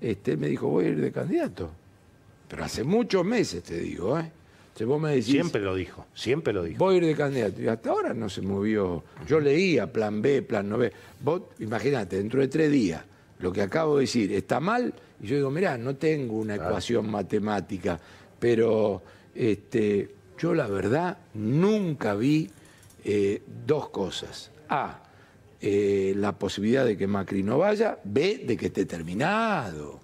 este, me dijo, voy a ir de candidato. Pero hace muchos meses, te digo, ¿eh? siempre lo dijo, siempre lo dijo. Voy a ir de candidato. Y hasta ahora no se movió. Yo leía plan B, plan no B. Vos, imagínate, dentro de tres días, lo que acabo de decir está mal. Y yo digo, mirá, no tengo una ecuación matemática, pero este, yo la verdad nunca vi eh, dos cosas. A, eh, la posibilidad de que Macri no vaya, ve de que esté terminado.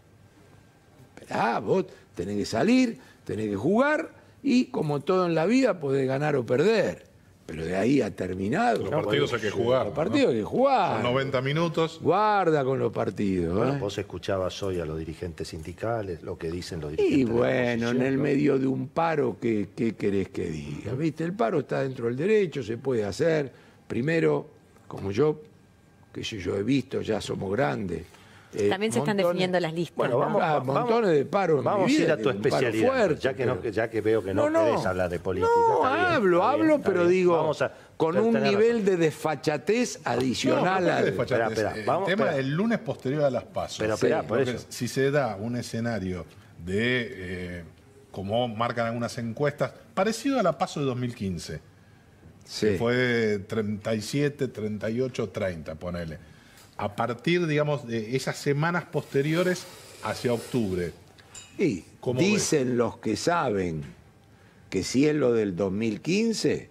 Ah, vos tenés que salir, tenés que jugar y como todo en la vida podés ganar o perder. Pero de ahí ha terminado. Los partidos hay que jugar. Los partidos hay que jugar. 90 minutos. Guarda con los partidos. ¿eh? Vos escuchabas hoy a los dirigentes sindicales, lo que dicen los dirigentes. Y bueno, en el medio de un paro, ¿qué, ¿qué, querés que diga? ¿Viste? El paro está dentro del derecho, se puede hacer. Primero, como yo, que yo he visto, ya somos grandes. Eh, También se están definiendo las listas. Bueno, vamos, ah, a montones de paros. vamos a ir a tu especialidad. ya, que veo que no, querés hablar de política. No, hablo, hablo, pero digo, con un nivel de desfachatez adicional al. el tema del lunes posterior a las pasos. Pero por eso. Si se da un escenario de, cómo eh, como marcan algunas encuestas, parecido a la paso de 2015 Sí. fue 37, 38, 30, ponele. A partir, digamos, de esas semanas posteriores hacia octubre. Sí, dicen los que saben que si es lo del 2015,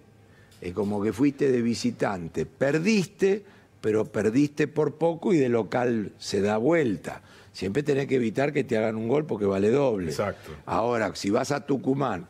es como que fuiste de visitante. Perdiste, pero perdiste por poco y de local se da vuelta siempre tenés que evitar que te hagan un gol porque vale doble. Exacto. Ahora, si vas a Tucumán,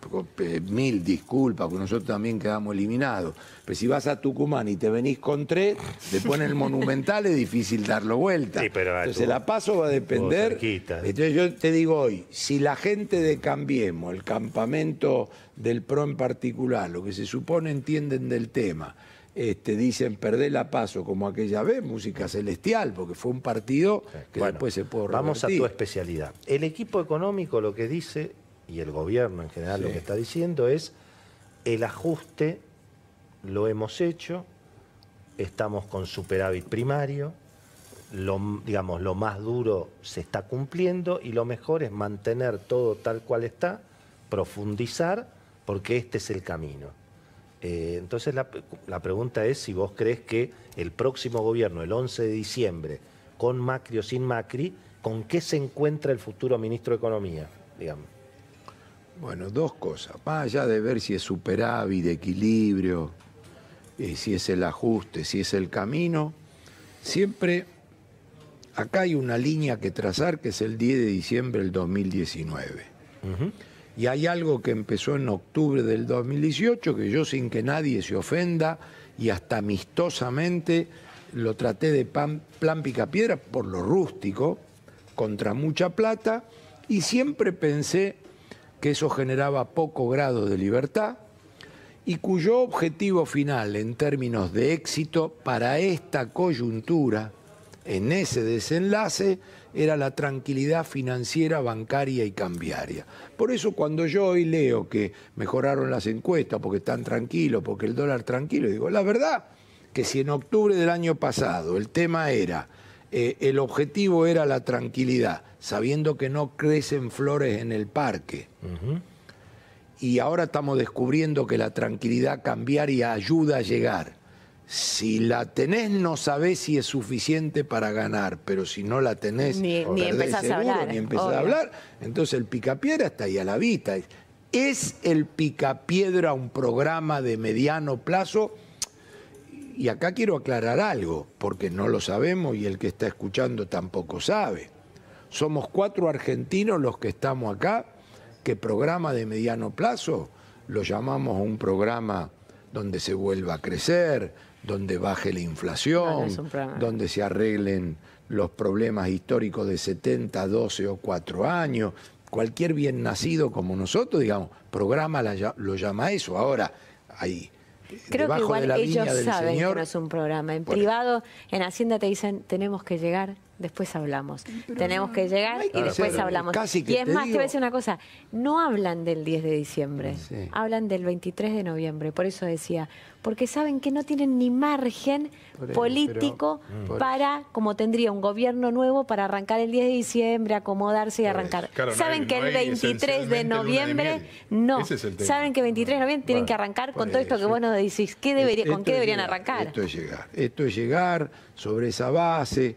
mil disculpas, porque nosotros también quedamos eliminados, pero si vas a Tucumán y te venís con tres, te ponen el monumental, es difícil darlo vuelta. Sí, pero Entonces la paso va a depender. Entonces yo te digo hoy, si la gente de Cambiemos, el campamento del PRO en particular, lo que se supone entienden del tema, eh, dicen perder la paso como aquella vez, música celestial, porque fue un partido que después se pudo Vamos a tu especialidad. El equipo económico lo que dice, y el gobierno en general lo que está diciendo es, el ajuste lo hemos hecho, estamos con superávit primario, digamos, lo más duro se está cumpliendo y lo mejor es mantener todo tal cual está, profundizar, porque este es el camino. Eh, entonces la, pregunta es si vos crees que el próximo gobierno, el 11 de diciembre, con Macri o sin Macri, ¿con qué se encuentra el futuro ministro de Economía? Digamos. Bueno, dos cosas. Más allá de ver si es superávit, equilibrio, eh, si es el ajuste, si es el camino, siempre acá hay una línea que trazar que es el 10 de diciembre del 2019. Y hay algo que empezó en octubre del 2018 que yo sin que nadie se ofenda y hasta amistosamente lo traté de plan picapiedra por lo rústico, contra mucha plata, y siempre pensé que eso generaba poco grado de libertad y cuyo objetivo final en términos de éxito para esta coyuntura, en ese desenlace, era la tranquilidad financiera, bancaria y cambiaria. Por eso cuando yo hoy leo que mejoraron las encuestas porque están tranquilos, porque el dólar tranquilo, digo, la verdad que si en octubre del año pasado el tema era, eh, el objetivo era la tranquilidad, sabiendo que no crecen flores en el parque, y ahora estamos descubriendo que la tranquilidad cambiaria ayuda a llegar si la tenés, no sabés si es suficiente para ganar, pero si no la tenés, ni, ni empezás a hablar. Ni empezás a hablar. Entonces el picapiedra está ahí a la vista. ¿Es el picapiedra un programa de mediano plazo? Y acá quiero aclarar algo, porque no lo sabemos y el que está escuchando tampoco sabe. Somos cuatro argentinos los que estamos acá, que programa de mediano plazo lo llamamos un programa donde se vuelva a crecer, donde baje la inflación, ah, donde se arreglen los problemas históricos de 70, 12 o 4 años. Cualquier bien nacido como nosotros, digamos, programa lo llama eso. Ahora, ahí. Creo que igual ellos saben señor, que no es un programa. En privado, en Hacienda te dicen, tenemos que llegar después hablamos. Tenemos que llegar y después hablamos. y es más, te voy a decir una cosa, no hablan del 10 de diciembre, hablan del 23 de noviembre, por eso decía, porque saben que no tienen ni margen político mm. para, como tendría un gobierno nuevo, para arrancar el 10 de diciembre, acomodarse y arrancar. saben que el 23 de noviembre, no, saben que el 23 de noviembre tienen que arrancar con todo esto que vos nos decís, ¿qué ¿con qué deberían arrancar? Esto es llegar, esto es llegar sobre esa base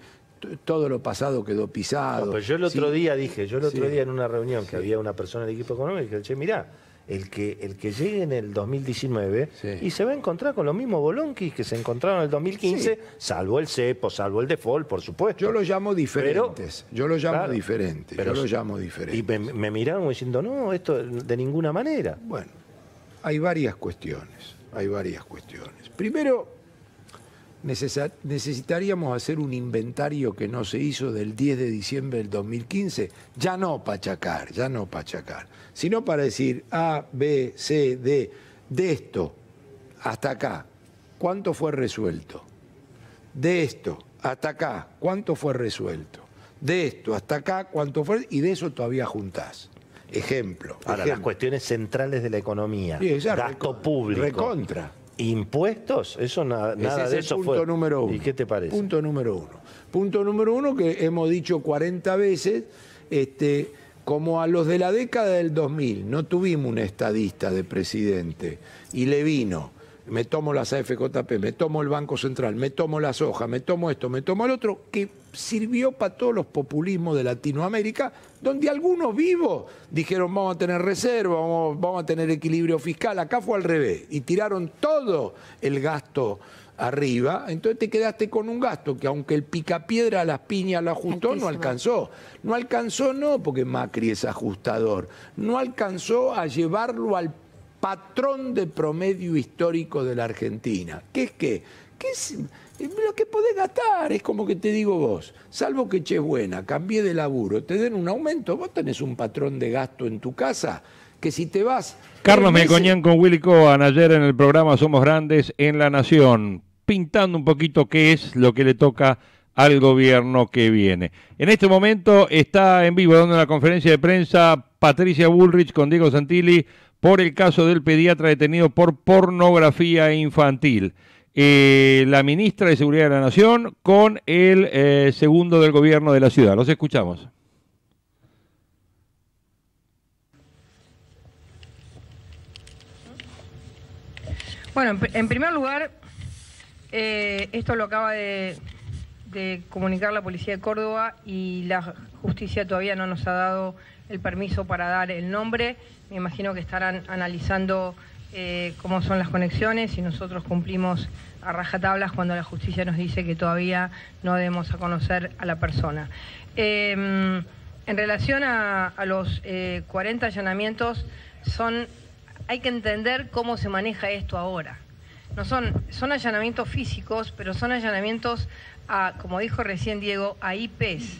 todo lo pasado quedó pisado. yo el otro día dije, yo el otro día en una reunión que había una persona del equipo económico, dije, che, mirá, el que, el que llegue en el 2019 y se va a encontrar con los mismos bolonquis que se encontraron en el 2015, salvo el cepo, salvo el default, por supuesto. Yo lo llamo diferentes. yo lo llamo diferentes. yo lo llamo diferentes. Y me, me miraron diciendo, no, esto de ninguna manera. Bueno, hay varias cuestiones. Hay varias cuestiones. Primero, necesitaríamos hacer un inventario que no se hizo del 10 de diciembre del 2015, ya no para chacar, ya no para chacar. sino para decir A, B, C, D, de esto hasta acá, ¿cuánto fue resuelto? De esto hasta acá, ¿cuánto fue resuelto? De esto hasta acá, ¿cuánto fue? Y de eso todavía juntás. Ejemplo. Ahora, las cuestiones centrales de la economía. gasto público. Recontra. ¿Impuestos? Eso nada, Ese es eso punto número uno. ¿Y qué te parece? Punto número uno. Punto número uno que hemos dicho 40 veces, este, como a los de la década del 2000 no tuvimos un estadista de presidente y le vino, me tomo las AFJP, me tomo el Banco Central, me tomo las hojas, me tomo esto, me tomo el otro, que sirvió para todos los populismos de Latinoamérica donde algunos vivos dijeron vamos a tener reserva, vamos, vamos a tener equilibrio fiscal. Acá fue al revés y tiraron todo el gasto arriba, entonces te quedaste con un gasto que aunque el picapiedra a las piñas lo ajustó, no alcanzó. No alcanzó no porque Macri es ajustador, no alcanzó a llevarlo al patrón de promedio histórico de la Argentina, ¿qué es que ¿Qué es? Lo que podés gastar es como que te digo vos, salvo que che buena, cambié de laburo, te den un aumento, vos tenés un patrón de gasto en tu casa que si te vas... Carlos me Melcoñán con Willy Cohen, ayer en el programa Somos Grandes en La Nación, pintando un poquito qué es lo que le toca al gobierno que viene. En este momento está en vivo dando la conferencia de prensa Patricia Bullrich con Diego Santilli por el caso del pediatra detenido por pornografía infantil. Eh, la ministra de Seguridad de la Nación con el eh, segundo del gobierno de la ciudad. Los escuchamos. Bueno, en primer lugar, eh, esto lo acaba de, comunicar la Policía de Córdoba y la justicia todavía no nos ha dado el permiso para dar el nombre. Me imagino que estarán analizando cómo son las conexiones y nosotros cumplimos a rajatablas cuando la justicia nos dice que todavía no debemos a conocer a la persona. Em, en relación a, los eh, 40 allanamientos, son, hay que entender cómo se maneja esto ahora. No son, son allanamientos físicos, pero son allanamientos a, como dijo recién Diego, a IPs.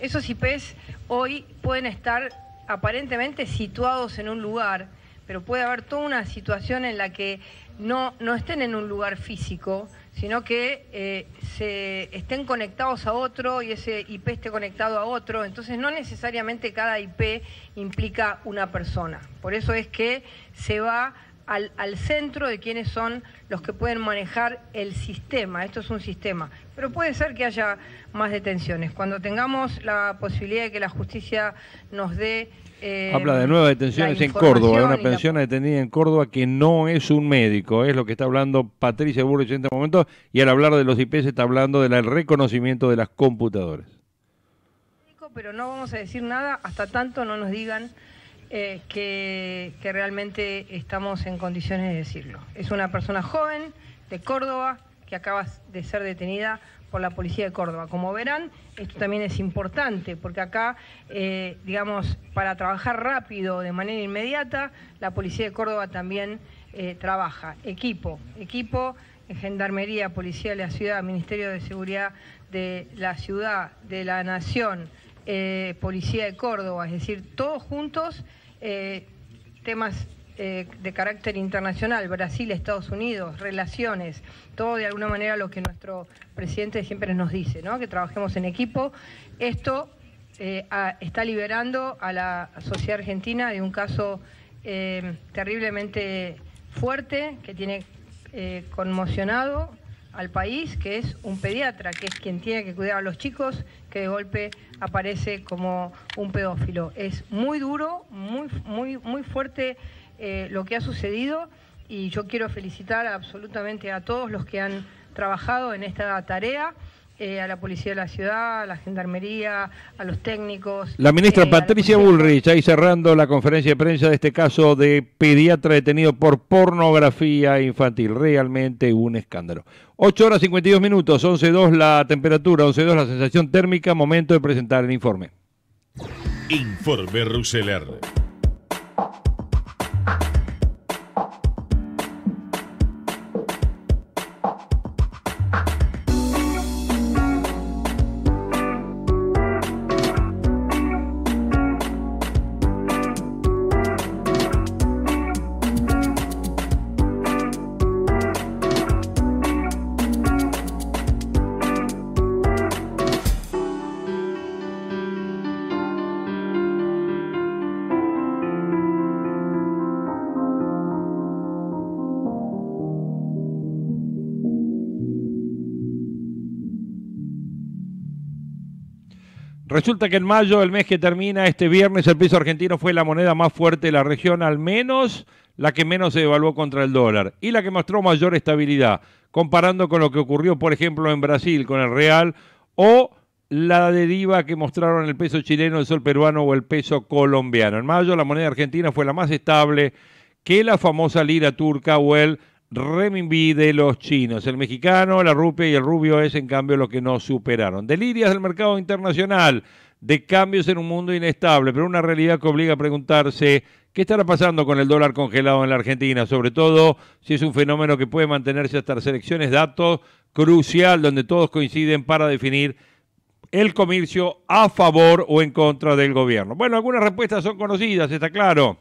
Esos IPs hoy pueden estar aparentemente situados en un lugar pero puede haber toda una situación en la que no, no estén en un lugar físico, sino que eh, se estén conectados a otro y ese IP esté conectado a otro. Entonces no necesariamente cada IP implica una persona. Por eso es que se va al, centro de quienes son los que pueden manejar el sistema. Esto es un sistema. Pero puede ser que haya más detenciones. Cuando tengamos la posibilidad de que la justicia nos dé... Eh, Habla de nuevas detenciones en Córdoba. Hay una pensión detenida en Córdoba que no es un médico. Es lo que está hablando Patricia Burrich en este momento. Y al hablar de los IPS está hablando del reconocimiento de las computadoras. Pero no vamos a decir nada hasta tanto no nos digan eh, que, realmente estamos en condiciones de decirlo. Es una persona joven de Córdoba que acaba de ser detenida por la policía de Córdoba. Como verán, esto también es importante porque acá, eh, digamos, para trabajar rápido, de manera inmediata, la policía de Córdoba también eh, trabaja. Equipo, equipo, Gendarmería, Policía de la Ciudad, Ministerio de Seguridad de la Ciudad, de la Nación, eh, policía de Córdoba, es decir, todos juntos eh, temas eh, de carácter internacional, Brasil, Estados Unidos, relaciones, todo de alguna manera lo que nuestro presidente siempre nos dice, ¿no? que trabajemos en equipo. Esto está liberando a la sociedad argentina de un caso terriblemente fuerte que tiene conmocionado al país, que es un pediatra, que es quien tiene que cuidar a los chicos, que de golpe aparece como un pedófilo. Es muy duro, muy, muy, muy fuerte eh, lo que ha sucedido y yo quiero felicitar absolutamente a todos los que han trabajado en esta tarea. Eh, a la policía de la ciudad, a la gendarmería, a los técnicos. La ministra eh, Patricia Bullrich, ahí cerrando la conferencia de prensa de este caso de pediatra detenido por pornografía infantil. Realmente un escándalo. 8 horas 52 minutos, 11.2 la temperatura, 11.2 la sensación térmica. Momento de presentar el informe. Informe Ruseler. Resulta que en mayo, el mes que termina este viernes, el peso argentino fue la moneda más fuerte de la región, al menos la que menos se devaluó contra el dólar y la que mostró mayor estabilidad, comparando con lo que ocurrió, por ejemplo, en Brasil con el real o la deriva que mostraron el peso chileno, el sol peruano o el peso colombiano. En mayo la moneda argentina fue la más estable que la famosa lira turca o el renminbi de los chinos. El mexicano, la rupia y el rubio es en cambio lo que no superaron. Delirias del mercado internacional, de cambios en un mundo inestable, pero una realidad que obliga a preguntarse qué estará pasando con el dólar congelado en la Argentina, sobre todo si es un fenómeno que puede mantenerse hasta las elecciones, datos crucial donde todos coinciden para definir el comercio a favor o en contra del gobierno. Bueno, algunas respuestas son conocidas, está claro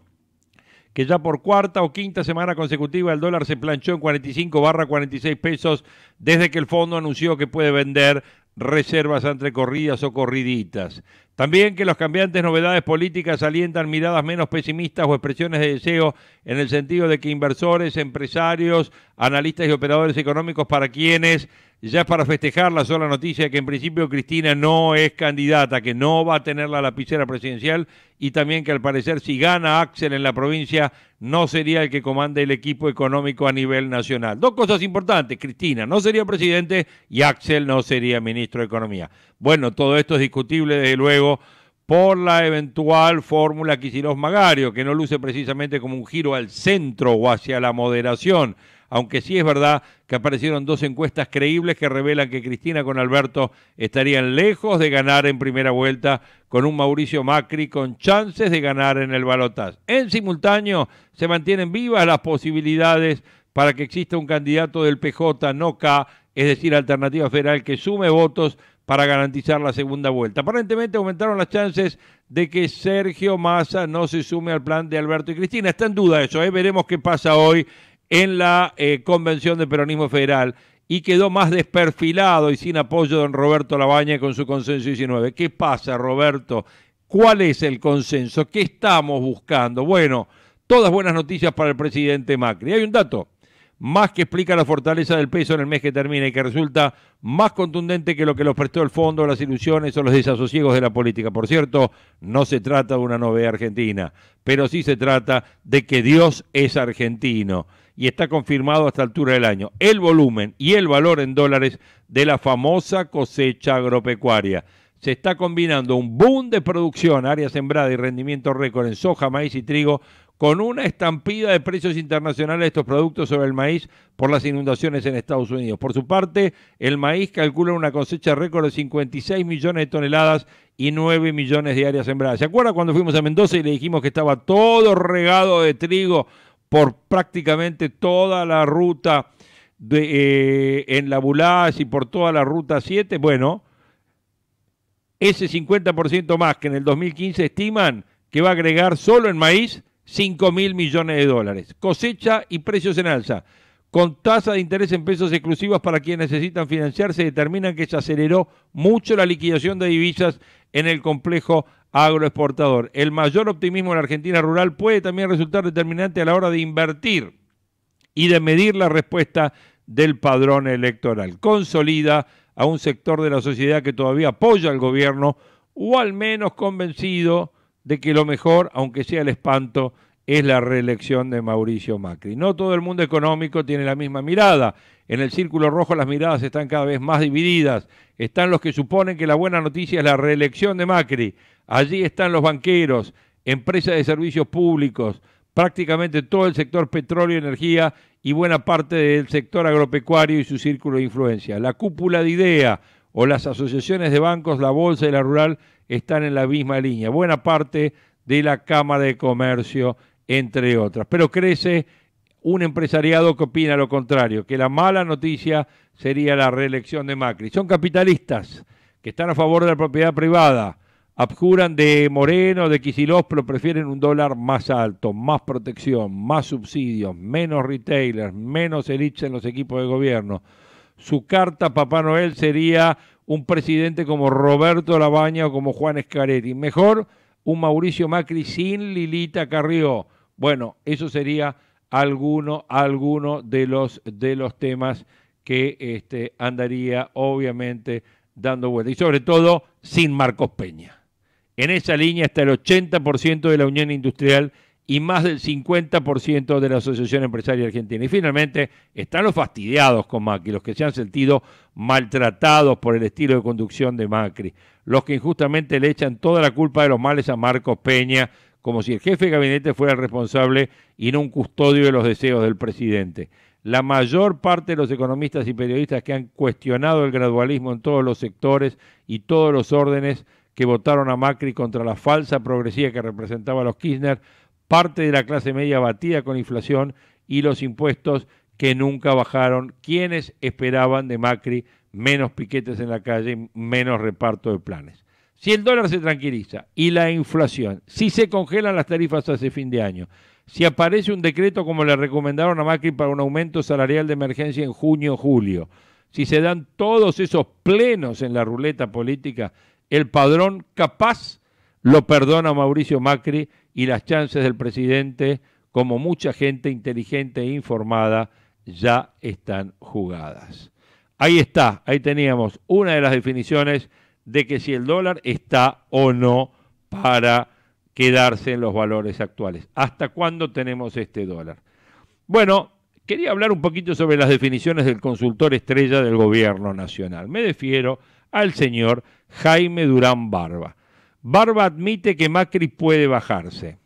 que ya por cuarta o quinta semana consecutiva el dólar se planchó en 45 barra 46 pesos desde que el fondo anunció que puede vender reservas entre corridas o corriditas. También que las cambiantes novedades políticas alientan miradas menos pesimistas o expresiones de deseo en el sentido de que inversores, empresarios, analistas y operadores económicos para quienes ya es para festejar la sola noticia de que en principio Cristina no es candidata, que no va a tener la lapicera presidencial y también que al parecer si gana Axel en la provincia no sería el que comande el equipo económico a nivel nacional. Dos cosas importantes, Cristina no sería presidente y Axel no sería ministro de Economía. Bueno, todo esto es discutible desde luego por la eventual fórmula Quisilos Magario, que no luce precisamente como un giro al centro o hacia la moderación aunque sí es verdad que aparecieron dos encuestas creíbles que revelan que Cristina con Alberto estarían lejos de ganar en primera vuelta, con un Mauricio Macri con chances de ganar en el Balotaz. En simultáneo se mantienen vivas las posibilidades para que exista un candidato del PJ, no K, es decir, Alternativa Federal, que sume votos para garantizar la segunda vuelta. Aparentemente aumentaron las chances de que Sergio Massa no se sume al plan de Alberto y Cristina. Está en duda eso, ¿eh? veremos qué pasa hoy en la eh, Convención de Peronismo Federal y quedó más desperfilado y sin apoyo don Roberto Labaña con su consenso 19. ¿Qué pasa, Roberto? ¿Cuál es el consenso? ¿Qué estamos buscando? Bueno, todas buenas noticias para el presidente Macri. Hay un dato más que explica la fortaleza del peso en el mes que termina y que resulta más contundente que lo que los prestó el fondo, las ilusiones o los desasosiegos de la política. Por cierto, no se trata de una novedad argentina, pero sí se trata de que Dios es argentino y está confirmado hasta altura del año el volumen y el valor en dólares de la famosa cosecha agropecuaria. Se está combinando un boom de producción, área sembrada y rendimiento récord en soja, maíz y trigo con una estampida de precios internacionales de estos productos sobre el maíz por las inundaciones en Estados Unidos. Por su parte, el maíz calcula una cosecha récord de 56 millones de toneladas y 9 millones de áreas sembradas. ¿Se acuerda cuando fuimos a Mendoza y le dijimos que estaba todo regado de trigo? por prácticamente toda la ruta de, eh, en la Bulaz y por toda la ruta 7, bueno, ese 50% más que en el 2015 estiman que va a agregar solo en maíz 5 mil millones de dólares. Cosecha y precios en alza. Con tasa de interés en pesos exclusivos para quienes necesitan financiarse, determinan que se aceleró mucho la liquidación de divisas en el complejo agroexportador. El mayor optimismo en la Argentina rural puede también resultar determinante a la hora de invertir y de medir la respuesta del padrón electoral. Consolida a un sector de la sociedad que todavía apoya al gobierno o al menos convencido de que lo mejor, aunque sea el espanto, es la reelección de Mauricio Macri. No todo el mundo económico tiene la misma mirada. En el Círculo Rojo las miradas están cada vez más divididas. Están los que suponen que la buena noticia es la reelección de Macri. Allí están los banqueros, empresas de servicios públicos, prácticamente todo el sector petróleo y energía y buena parte del sector agropecuario y su círculo de influencia. La cúpula de idea o las asociaciones de bancos, la bolsa y la rural están en la misma línea. Buena parte de la Cámara de Comercio entre otras. Pero crece un empresariado que opina lo contrario, que la mala noticia sería la reelección de Macri. Son capitalistas que están a favor de la propiedad privada, abjuran de Moreno, de Quisilos, pero prefieren un dólar más alto, más protección, más subsidios, menos retailers, menos elites en los equipos de gobierno. Su carta Papá Noel sería un presidente como Roberto Labaña o como Juan Scaretti. Mejor un Mauricio Macri sin Lilita Carrió bueno, eso sería alguno, alguno de, los, de los temas que este, andaría obviamente dando vuelta. Y sobre todo sin Marcos Peña. En esa línea está el 80% de la Unión Industrial y más del 50% de la Asociación Empresaria Argentina. Y finalmente están los fastidiados con Macri, los que se han sentido maltratados por el estilo de conducción de Macri, los que injustamente le echan toda la culpa de los males a Marcos Peña, como si el jefe de gabinete fuera el responsable y no un custodio de los deseos del presidente. La mayor parte de los economistas y periodistas que han cuestionado el gradualismo en todos los sectores y todos los órdenes que votaron a Macri contra la falsa progresía que representaba a los Kirchner, parte de la clase media batida con inflación y los impuestos que nunca bajaron, quienes esperaban de Macri menos piquetes en la calle, menos reparto de planes. Si el dólar se tranquiliza y la inflación, si se congelan las tarifas hace fin de año, si aparece un decreto como le recomendaron a Macri para un aumento salarial de emergencia en junio o julio, si se dan todos esos plenos en la ruleta política, el padrón capaz lo perdona Mauricio Macri y las chances del presidente, como mucha gente inteligente e informada, ya están jugadas. Ahí está, ahí teníamos una de las definiciones de que si el dólar está o no para quedarse en los valores actuales. ¿Hasta cuándo tenemos este dólar? Bueno, quería hablar un poquito sobre las definiciones del consultor estrella del gobierno nacional. Me refiero al señor Jaime Durán Barba. Barba admite que Macri puede bajarse.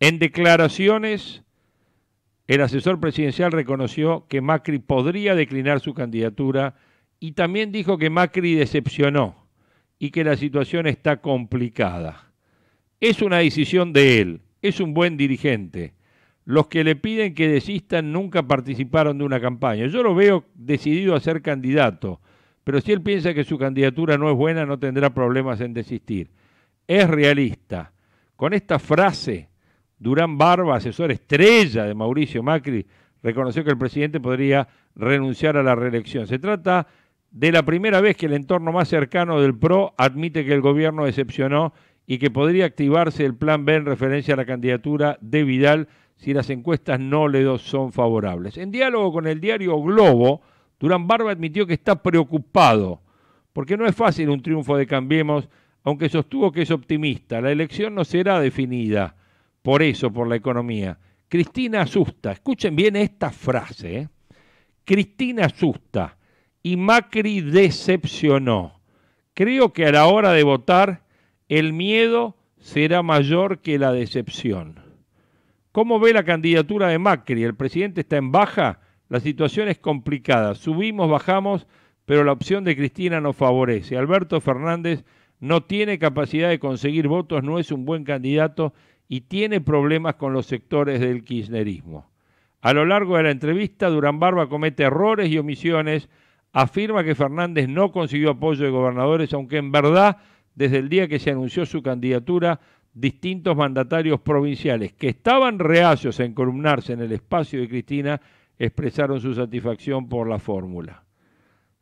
En declaraciones, el asesor presidencial reconoció que Macri podría declinar su candidatura y también dijo que Macri decepcionó y que la situación está complicada. Es una decisión de él, es un buen dirigente. Los que le piden que desistan nunca participaron de una campaña. Yo lo veo decidido a ser candidato, pero si él piensa que su candidatura no es buena, no tendrá problemas en desistir. Es realista. Con esta frase, Durán Barba, asesor estrella de Mauricio Macri, reconoció que el presidente podría renunciar a la reelección. Se trata de la primera vez que el entorno más cercano del PRO admite que el gobierno decepcionó y que podría activarse el plan B en referencia a la candidatura de Vidal si las encuestas no le son favorables. En diálogo con el diario Globo, Durán Barba admitió que está preocupado, porque no es fácil un triunfo de Cambiemos, aunque sostuvo que es optimista. La elección no será definida por eso, por la economía. Cristina asusta. Escuchen bien esta frase. ¿eh? Cristina asusta y Macri decepcionó. Creo que a la hora de votar el miedo será mayor que la decepción. ¿Cómo ve la candidatura de Macri? El presidente está en baja, la situación es complicada, subimos, bajamos, pero la opción de Cristina nos favorece. Alberto Fernández no tiene capacidad de conseguir votos, no es un buen candidato y tiene problemas con los sectores del kirchnerismo. A lo largo de la entrevista, Durán Barba comete errores y omisiones afirma que Fernández no consiguió apoyo de gobernadores, aunque en verdad desde el día que se anunció su candidatura, distintos mandatarios provinciales que estaban reacios a encolumnarse en el espacio de Cristina expresaron su satisfacción por la fórmula.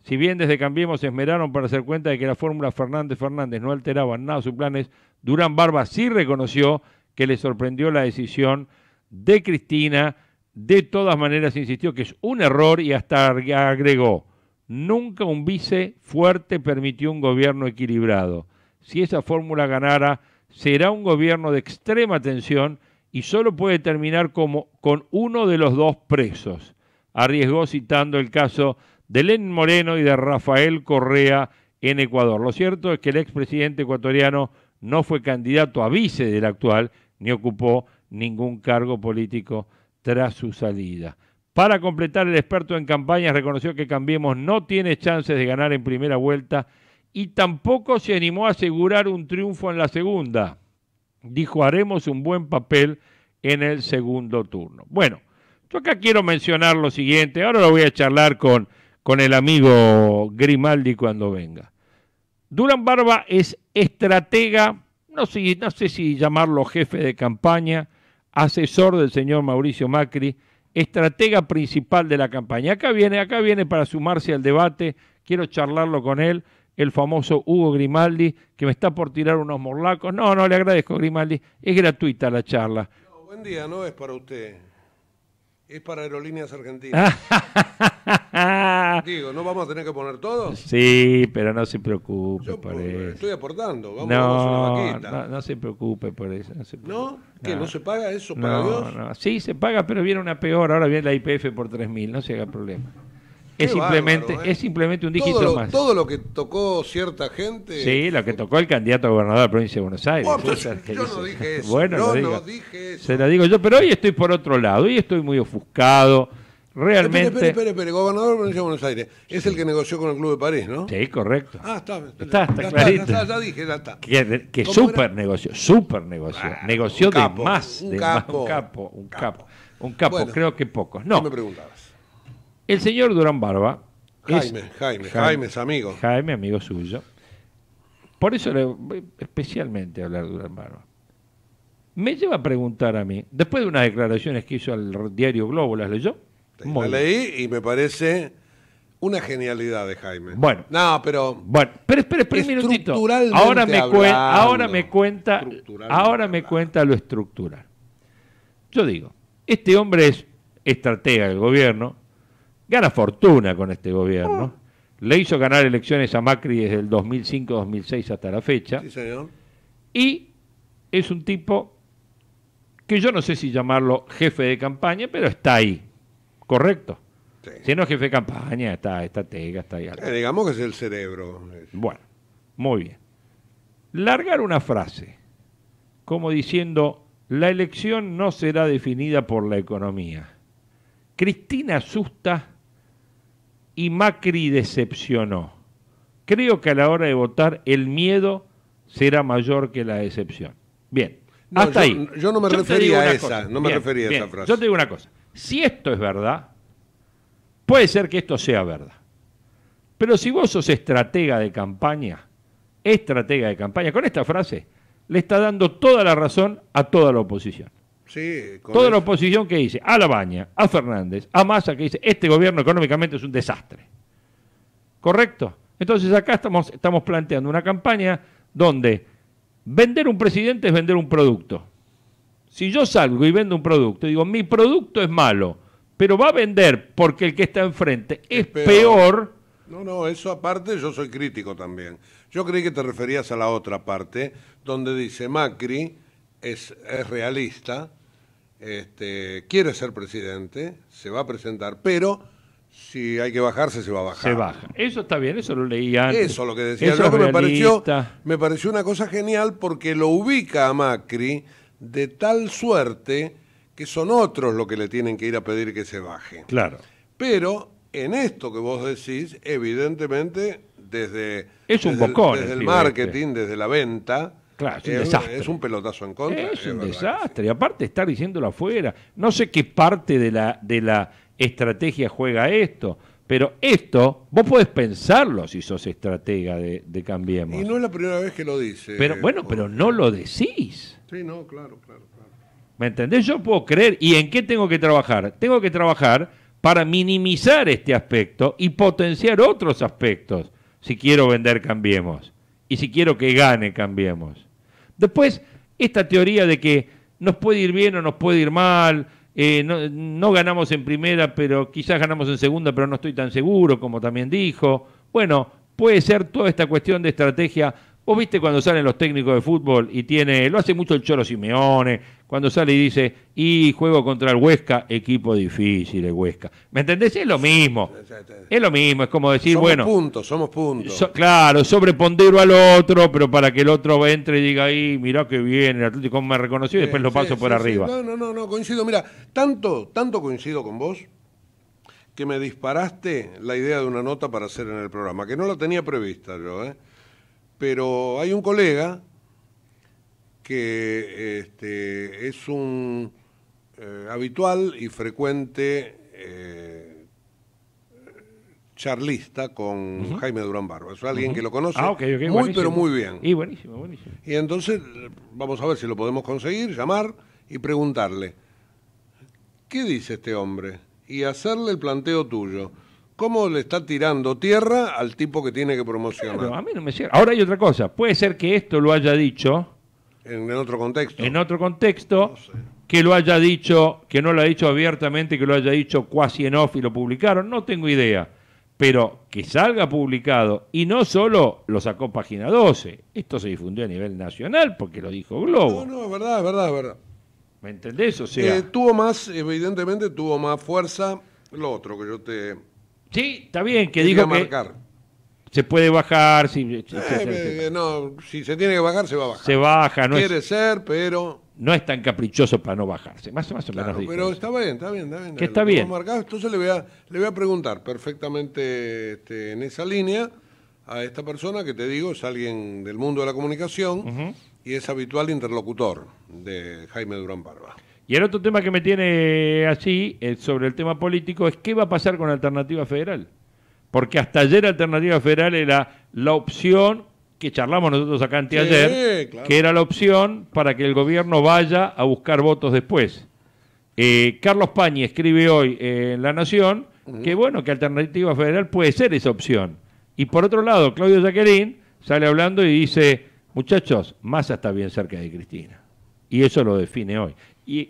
Si bien desde Cambiemos se esmeraron para hacer cuenta de que la fórmula Fernández-Fernández no alteraba nada sus planes, Durán Barba sí reconoció que le sorprendió la decisión de Cristina. De todas maneras insistió que es un error y hasta agregó, Nunca un vice fuerte permitió un gobierno equilibrado. Si esa fórmula ganara, será un gobierno de extrema tensión y solo puede terminar como, con uno de los dos presos. Arriesgó citando el caso de Len Moreno y de Rafael Correa en Ecuador. Lo cierto es que el expresidente ecuatoriano no fue candidato a vice del actual, ni ocupó ningún cargo político tras su salida. Para completar, el experto en campañas reconoció que Cambiemos no tiene chances de ganar en primera vuelta y tampoco se animó a asegurar un triunfo en la segunda. Dijo, haremos un buen papel en el segundo turno. Bueno, yo acá quiero mencionar lo siguiente, ahora lo voy a charlar con, con el amigo Grimaldi cuando venga. Durán Barba es estratega, no no sé si llamarlo jefe de campaña, asesor del señor Mauricio Macri, estratega principal de la campaña. Acá viene, acá viene para sumarse al debate, quiero charlarlo con él, el famoso Hugo Grimaldi, que me está por tirar unos morlacos. No, no, le agradezco, Grimaldi, es gratuita la charla. No, buen día, no es para usted, es para Aerolíneas Argentinas. Ah. Digo, ¿no vamos a tener que poner todo? Sí, pero no se preocupe por eh, eso. Estoy aportando, vamos, no, una No, no, se preocupe por eso. ¿No? ¿No? ¿Que no. se paga eso para Dios? Sí, se paga, pero viene una peor. Ahora viene la IPF por 3.000, no se haga problema. es simplemente, ¿eh? es simplemente un dígito todo lo, más. Todo lo que tocó cierta gente. Sí, lo que tocó el candidato a gobernador de la provincia de Buenos Aires. yo, no dije eso. Bueno, lo dije Se lo digo yo, pero hoy estoy por otro lado. Hoy estoy muy ofuscado Realmente. Espere, espere, espere, gobernador de provincia de Buenos Aires. Es el que negoció con el Club de París, ¿no? Sí, correcto. Ah, está. Está, ya clarito. ya, dije, ya está. Que, que super era? negoció super negoció. negoció de más. Un de capo. un capo, un capo. Un capo, creo que pocos. No. me preguntabas? El señor Durán Barba. Jaime, Jaime, Jaime, es amigo. Jaime, amigo suyo. Por eso le voy especialmente a hablar de Durán Barba me lleva a preguntar a mí, después de unas declaraciones que hizo al diario Globo, ¿las leyó? Lo leí y me parece una genialidad de Jaime. Bueno. No, pero. Bueno, pero espera, un minutito. Ahora me, ahora me cuenta. Ahora me cuenta lo estructural. Yo digo, este hombre es estratega del gobierno, gana fortuna con este gobierno, ah. le hizo ganar elecciones a Macri desde el 2005-2006 hasta la fecha. Sí, señor. Y es un tipo que yo no sé si llamarlo jefe de campaña, pero está ahí correcto. Si no es jefe de campaña, está, está Tega, está ahí. Eh, digamos que es el cerebro. Bueno, muy bien. Largar una frase, como diciendo, la elección no será definida por la economía. Cristina asusta y Macri decepcionó. Creo que a la hora de votar el miedo será mayor que la decepción. Bien, hasta ahí. Yo no me refería a esa, no me refería a esa frase. Yo te digo una cosa si esto es verdad, puede ser que esto sea verdad. Pero si vos sos estratega de campaña, estratega de campaña, con esta frase le está dando toda la razón a toda la oposición. Sí, toda la oposición que dice, a Baña, a Fernández, a Massa, que dice, este gobierno económicamente es un desastre. ¿Correcto? Entonces acá estamos, estamos planteando una campaña donde vender un presidente es vender un producto. Si yo salgo y vendo un producto y digo, mi producto es malo, pero va a vender porque el que está enfrente es, peor. No, no, eso aparte yo soy crítico también. Yo creí que te referías a la otra parte, donde dice Macri es, es realista, este, quiere ser presidente, se va a presentar, pero si hay que bajarse, se va a bajar. Se baja. Eso está bien, eso lo leía antes. Eso lo que decía. Eso me, pareció, me pareció una cosa genial porque lo ubica a Macri de tal suerte que son otros los que le tienen que ir a pedir que se baje. Claro. Pero en esto que vos decís, evidentemente, desde, es un el, este. marketing, desde la venta, Claro, es, un eh, pelotazo en contra. Es, eh, un desastre. Y aparte, estar diciéndolo afuera. No sé qué parte de la estrategia juega esto. Pero esto, vos podés pensarlo si sos estratega de, Cambiemos. Y no es la primera vez que lo dice. Pero bueno, pero no lo decís. Sí, no, claro, claro, claro. ¿Me entendés? Yo puedo creer. ¿Y en qué tengo que trabajar? Tengo que trabajar para minimizar este aspecto y potenciar otros aspectos. Si quiero vender, cambiemos. Y si quiero que gane, cambiemos. Después, esta teoría de que nos puede ir bien o nos puede ir mal, eh, no, no, ganamos en primera, pero quizás ganamos en segunda, pero no estoy tan seguro, como también dijo. Bueno, puede ser toda esta cuestión de estrategia Vos viste cuando salen los técnicos de fútbol y tiene, lo hace mucho el Cholo Simeone, cuando sale y dice, y juego contra el Huesca, equipo difícil el Huesca. ¿Me entendés? Es lo mismo. Es lo mismo, es como decir, bueno. Somos puntos, somos puntos. claro, sobrepondero al otro, pero para que el otro entre y diga, ahí, mirá que bien, el Atlético me reconoció y después lo paso por arriba. No, no, no, coincido. Mira, tanto, tanto coincido con vos que me disparaste la idea de una nota para hacer en el programa, que no la tenía prevista yo, ¿eh? Pero hay un colega que este, es un eh, habitual y frecuente eh, charlista con Jaime Durán Barba. Es alguien que lo conoce ah, muy, pero muy bien. Y buenísimo, buenísimo. Y entonces vamos a ver si lo podemos conseguir, llamar y preguntarle, ¿qué dice este hombre? Y hacerle el planteo tuyo. ¿Cómo le está tirando tierra al tipo que tiene que promocionar? a mí no me Ahora hay otra cosa. Puede ser que esto lo haya dicho. En, otro contexto. En otro contexto. Que lo haya dicho, que no lo haya dicho abiertamente, que lo haya dicho cuasi en off y lo publicaron. No tengo idea. Pero que salga publicado. Y no solo lo sacó página 12. Esto se difundió a nivel nacional porque lo dijo Globo. No, no, es verdad, es verdad, es verdad. ¿Me entendés? O sea. Eh, tuvo más, evidentemente, tuvo más fuerza lo otro que yo te Sí, está bien, que dijo que marcar. se puede bajar. Si, eh, no, si se tiene que bajar, se va a bajar. Se baja, no Quiere ser, pero... No es tan caprichoso para no bajarse, más, o menos. pero está bien, está bien, está bien. Que está bien. Marcado, entonces le voy, a, le voy a preguntar perfectamente este, en esa línea a esta persona que te digo es alguien del mundo de la comunicación y es habitual interlocutor de Jaime Durán Barba. Y el otro tema que me tiene así eh, sobre el tema político es qué va a pasar con Alternativa Federal. Porque hasta ayer Alternativa Federal era la opción que charlamos nosotros acá anteayer, que era la opción para que el gobierno vaya a buscar votos después. Eh, Carlos Pañi escribe hoy eh, en La Nación que bueno, que Alternativa Federal puede ser esa opción. Y por otro lado, Claudio Jaquerín sale hablando y dice, muchachos, Massa está bien cerca de Cristina. Y eso lo define hoy. Y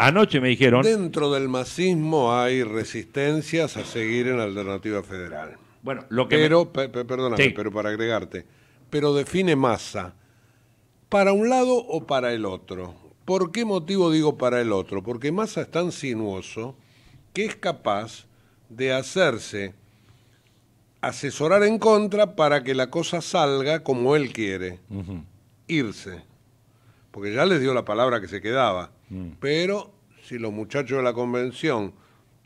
Anoche me dijeron... Dentro del masismo hay resistencias a seguir en la Alternativa Federal. Bueno, lo que... Pero, perdóname, pero para agregarte, pero define masa, para un lado o para el otro. ¿Por qué motivo digo para el otro? Porque masa es tan sinuoso que es capaz de hacerse asesorar en contra para que la cosa salga como él quiere, irse. Porque ya les dio la palabra que se quedaba. Mm. Pero si los muchachos de la convención,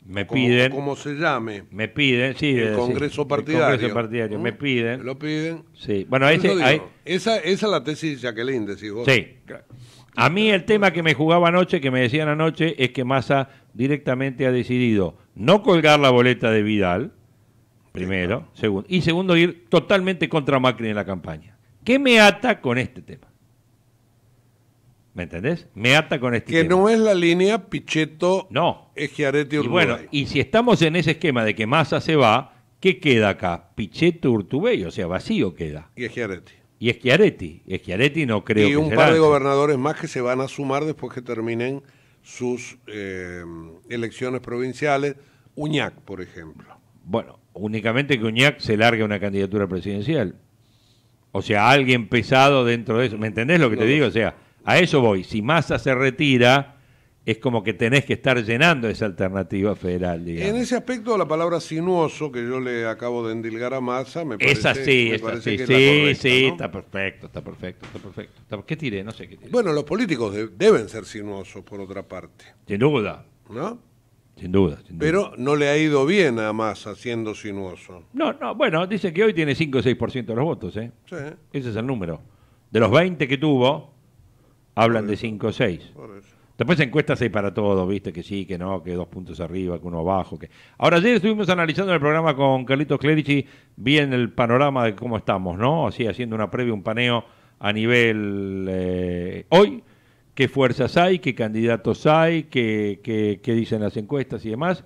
me piden, como se llame, me piden, sí, el eh, Congreso Partidario, me piden, lo piden, bueno, esa, es la tesis de Jacqueline, decís vos, A mí el tema que me jugaba anoche, que me decían anoche, es que Massa directamente ha decidido no colgar la boleta de Vidal, primero, segundo, y segundo ir totalmente contra Macri en la campaña. ¿Qué me ata con este tema? ¿Me entendés? Me ata con este. Que no es la línea Pichetto, no. es Urtubey. Y bueno, y si estamos en ese esquema de que Massa se va, ¿qué queda acá? Pichetto Urtubey, o sea, vacío queda. Y Chiaretti. Y Eschiaretti. Eschiaretti no creo y Y un par de gobernadores más que se van a sumar después que terminen sus eh, elecciones provinciales. Uñac, por ejemplo. Bueno, únicamente que Uñac se largue una candidatura presidencial. O sea, alguien pesado dentro de eso. ¿Me entendés lo que te digo? O sea a eso voy. Si Massa se retira, es como que tenés que estar llenando esa alternativa federal. En ese aspecto, la palabra sinuoso que yo le acabo de endilgar a Massa, me parece, esa sí, sí. sí, sí, está perfecto, está perfecto, está perfecto. ¿Qué tiré? No sé qué tiré. Bueno, los políticos deben ser sinuosos, por otra parte. Sin duda. ¿No? Sin duda, sin duda, Pero no le ha ido bien a Massa siendo sinuoso. No, no, bueno, dice que hoy tiene 5 o 6% de los votos, ¿eh? Sí. Ese es el número. De los 20 que tuvo, hablan de 5 o 6. Después encuestas hay para todos, viste, que sí, que no, que dos puntos arriba, que uno abajo. Que... Ahora, ayer estuvimos analizando el programa con Carlitos Clerici, bien el panorama de cómo estamos, ¿no? Así, haciendo una previa, un paneo a nivel eh, hoy, qué fuerzas hay, qué candidatos hay, qué, qué, qué dicen las encuestas y demás.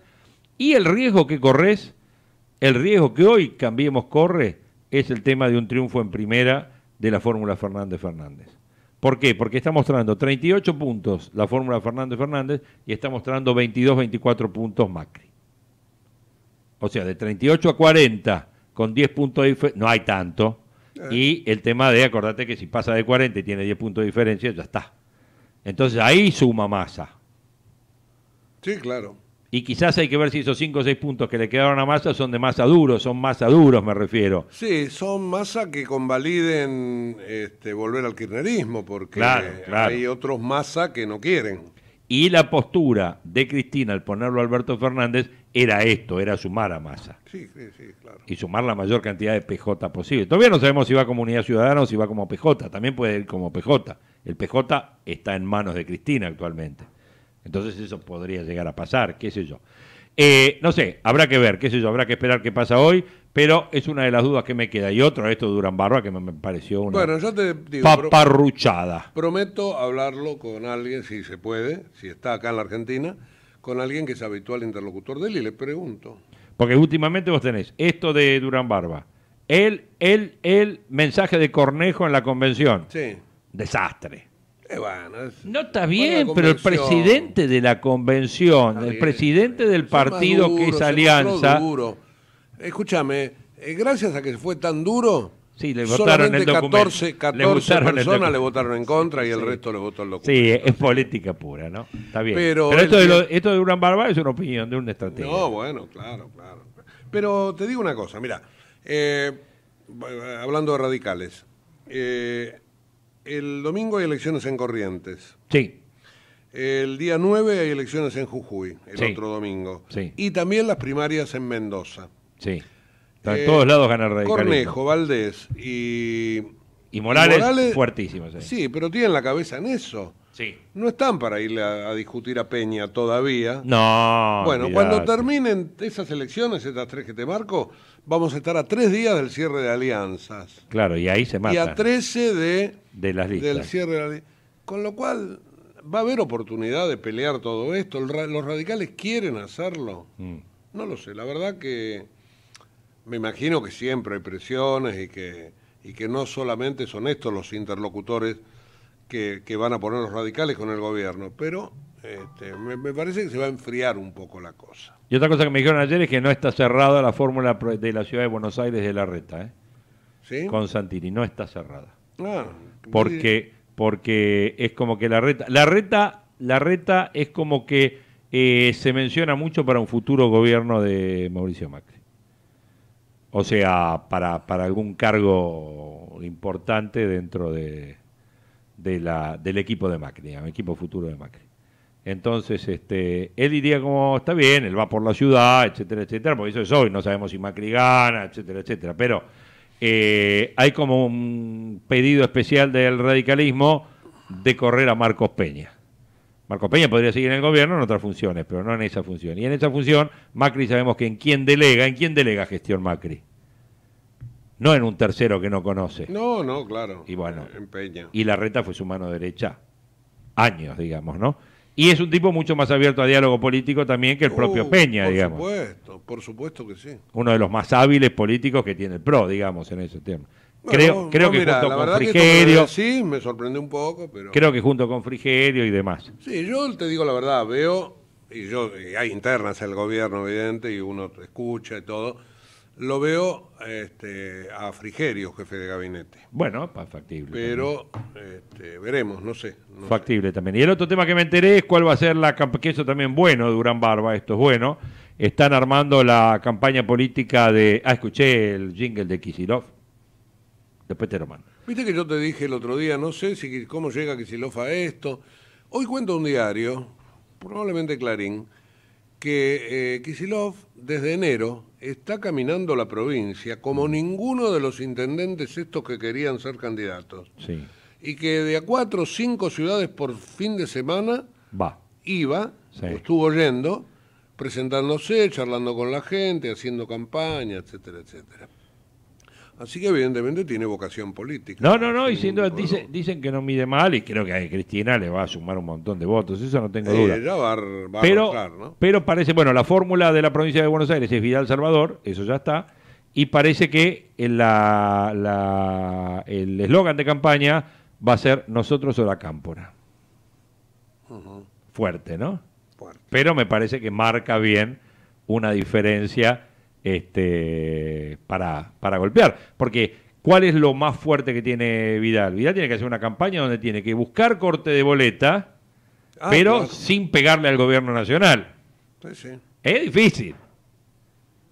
Y el riesgo que corres, el riesgo que hoy Cambiemos corre, es el tema de un triunfo en primera de la fórmula Fernández Fernández. ¿Por qué? Porque está mostrando 38 puntos la fórmula Fernández Fernández y está mostrando 22, 24 puntos Macri. O sea, de 38 a 40 con 10 puntos de diferencia, no hay tanto. Eh. Y el tema de, acordate que si pasa de 40 y tiene 10 puntos de diferencia, ya está. Entonces ahí suma masa. Sí, claro. Y quizás hay que ver si esos 5 o 6 puntos que le quedaron a Massa son de masa duro, son masa duros, me refiero. Sí, son masa que convaliden este, volver al kirchnerismo, porque hay otros masa que no quieren. Y la postura de Cristina al ponerlo a Alberto Fernández era esto, era sumar a Massa. Sí, sí, claro. Y sumar la mayor cantidad de PJ posible. Todavía no sabemos si va como Unidad Ciudadana o si va como PJ, también puede ir como PJ. El PJ está en manos de Cristina actualmente. Entonces eso podría llegar a pasar, qué sé yo. Eh, no sé, habrá que ver, qué sé yo, habrá que esperar qué pasa hoy, pero es una de las dudas que me queda. Y otro, esto de Durán Barba, que me pareció una bueno, paparruchada. Prometo hablarlo con alguien, si se puede, si está acá en la Argentina, con alguien que es habitual interlocutor de él y le pregunto. Porque últimamente vos tenés esto de Durán Barba, el, el, el mensaje de Cornejo en la convención. Sí. Desastre. Eh, no está bien, pero el presidente de la convención, el presidente del partido que es Alianza. Escúchame, eh, gracias a que fue tan duro, Sí, le votaron Solamente el 14, personas le votaron en contra y el resto le votó el documento. Sí, es política pura, ¿no? Está bien. Pero, esto, de lo, esto Barba es una opinión de un estratega. No, bueno, claro, claro. Pero te digo una cosa, mira, eh, hablando de radicales, el domingo hay elecciones en Corrientes. Sí. El día 9 hay elecciones en Jujuy, el otro domingo. Sí. Y también las primarias en Mendoza. Sí. En eh, todos lados ganar radicalismo. Cornejo, Valdés y... Y Morales, fuertísimos. Sí, pero tienen la cabeza en eso. Sí. No están para ir a, discutir a Peña todavía. No. Bueno, cuando terminen esas elecciones, estas tres que te marco, vamos a estar a tres días del cierre de alianzas. Claro, y ahí se marca. Y a 13 de de las listas. del cierre Con lo cual, va a haber oportunidad de pelear todo esto. Los radicales quieren hacerlo. Mm. No lo sé, la verdad que me imagino que siempre hay presiones y que, y que no solamente son estos los interlocutores que, van a poner los radicales con el gobierno, pero este, me, parece que se va a enfriar un poco la cosa. Y otra cosa que me dijeron ayer es que no está cerrada la fórmula de la ciudad de Buenos Aires de la reta, ¿eh? ¿Sí? Con Santini, no está cerrada. Ah. Porque, porque es como que la reta. La reta, la reta es como que eh, se menciona mucho para un futuro gobierno de Mauricio Macri. O sea, para, algún cargo importante dentro de la, del equipo de Macri, el equipo futuro de Macri. Entonces, este, él diría como, está bien, él va por la ciudad, etcétera, etcétera, porque eso es hoy, no sabemos si Macri gana, etcétera, etcétera. Pero eh, hay como un pedido especial del radicalismo de correr a Marcos Peña. Marcos Peña podría seguir en el gobierno en otras funciones, pero no en esa función. Y en esa función, Macri sabemos que en quién delega, en quién delega gestión Macri. No en un tercero que no conoce. No, no, claro. Y bueno. En Peña. Y la reta fue su mano derecha. Años, digamos, ¿no? Y es un tipo mucho más abierto a diálogo político también que el propio oh, Peña, digamos. Por supuesto, por supuesto que sí. Uno de los más hábiles políticos que tiene el PRO, digamos, en ese tema. creo creo que junto con Frigerio. sí, me sorprendió un poco, pero. Creo que junto con Frigerio y demás. Sí, yo te digo la verdad, veo, y yo, y hay internas en el gobierno, evidente, y uno escucha y todo lo veo este, a Frigerio, jefe de gabinete. Bueno, factible. Pero este, veremos, no sé. factible también. Y el otro tema que me enteré es cuál va a ser la campaña, que eso también bueno, Durán Barba, esto es bueno. Están armando la campaña política de... Ah, escuché el jingle de Kisilov. Después te lo Viste que yo te dije el otro día, no sé si cómo llega Kisilov a esto. Hoy cuento un diario, probablemente Clarín, que eh, Kisilov desde enero está caminando la provincia como mm. ninguno de los intendentes estos que querían ser candidatos. Y que de a cuatro o cinco ciudades por fin de semana iba, estuvo yendo, presentándose, charlando con la gente, haciendo campaña, etcétera, etcétera. Así que evidentemente tiene vocación política. No, no, no, y dicen que no mide mal y creo que a Cristina le va a sumar un montón de votos, eso no tengo eh, duda. va pero, ¿no? pero parece, bueno, la fórmula de la provincia de Buenos Aires es Vidal Salvador, eso ya está, y parece que eh, el eslogan de campaña va a ser nosotros o la cámpora. Fuerte, ¿no? Fuerte. Pero me parece que marca bien una diferencia este, para, golpear. Porque, ¿cuál es lo más fuerte que tiene Vidal? Vidal tiene que hacer una campaña donde tiene que buscar corte de boleta, ah, pero sin pegarle al gobierno nacional. Es difícil.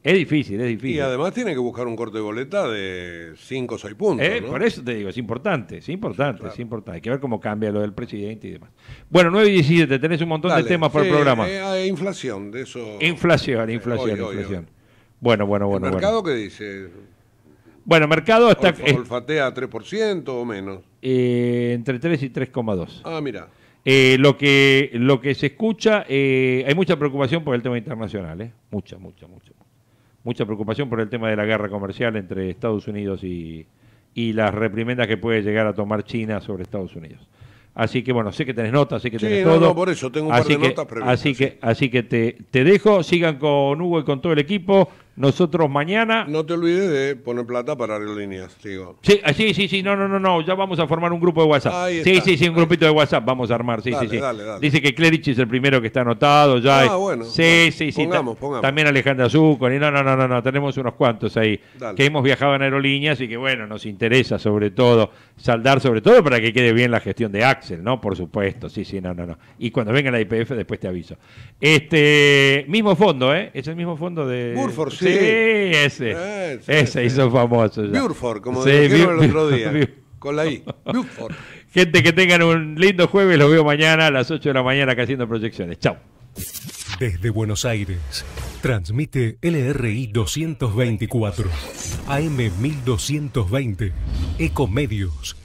Es difícil, es difícil. Y además tiene que buscar un corte de boleta de 5 o 6 puntos. Eh, por eso te digo, es importante, es importante, es importante. Hay que ver cómo cambia lo del presidente y demás. Bueno, 9 y 17, tenés un montón de temas por el programa. Eh, ah, inflación, de eso. Inflación, inflación, inflación. Bueno, bueno, bueno. ¿El mercado qué dice? Bueno, mercado está... Olf ¿Olfatea 3% o menos? Eh, entre 3 y 3,2. Ah, mira. Eh, lo, que, lo que se escucha, eh, hay mucha preocupación por el tema internacional, ¿eh? Mucha, mucha, mucha. Mucha preocupación por el tema de la guerra comercial entre Estados Unidos y, y las reprimendas que puede llegar a tomar China sobre Estados Unidos. Así que bueno, sé que tenés notas, sé que tenés todo. no, por eso tengo un par de notas Así que, así que te, te dejo, sigan con Hugo y con todo el equipo. Nosotros mañana. No te olvides de poner plata para aerolíneas, digo. Sí, ah, sí, sí, sí, no, no, no, no, ya vamos a formar un grupo de WhatsApp. sí, sí, sí, un grupito de WhatsApp vamos a armar, sí, sí, sí. Dice que Clerich es el primero que está anotado ya. Ah, bueno. Sí, sí, sí. También Alejandra Azúcar no, no, no, no, no, tenemos unos cuantos ahí que hemos viajado en aerolíneas y que bueno, nos interesa sobre todo saldar sobre todo para que quede bien la gestión de Axel, ¿no? Por supuesto, sí, sí, no, no, no. Y cuando venga la IPF después te aviso. Este mismo fondo, ¿eh? Es el mismo fondo de Burford, sí. Sí, ese. Eh, ese hizo famoso. Ya. como el otro día. con la I. Gente, que tengan un lindo jueves. Los veo mañana a las 8 de la mañana acá haciendo proyecciones. Chao. Desde Buenos Aires, transmite LRI 224, AM 1220, Ecomedios.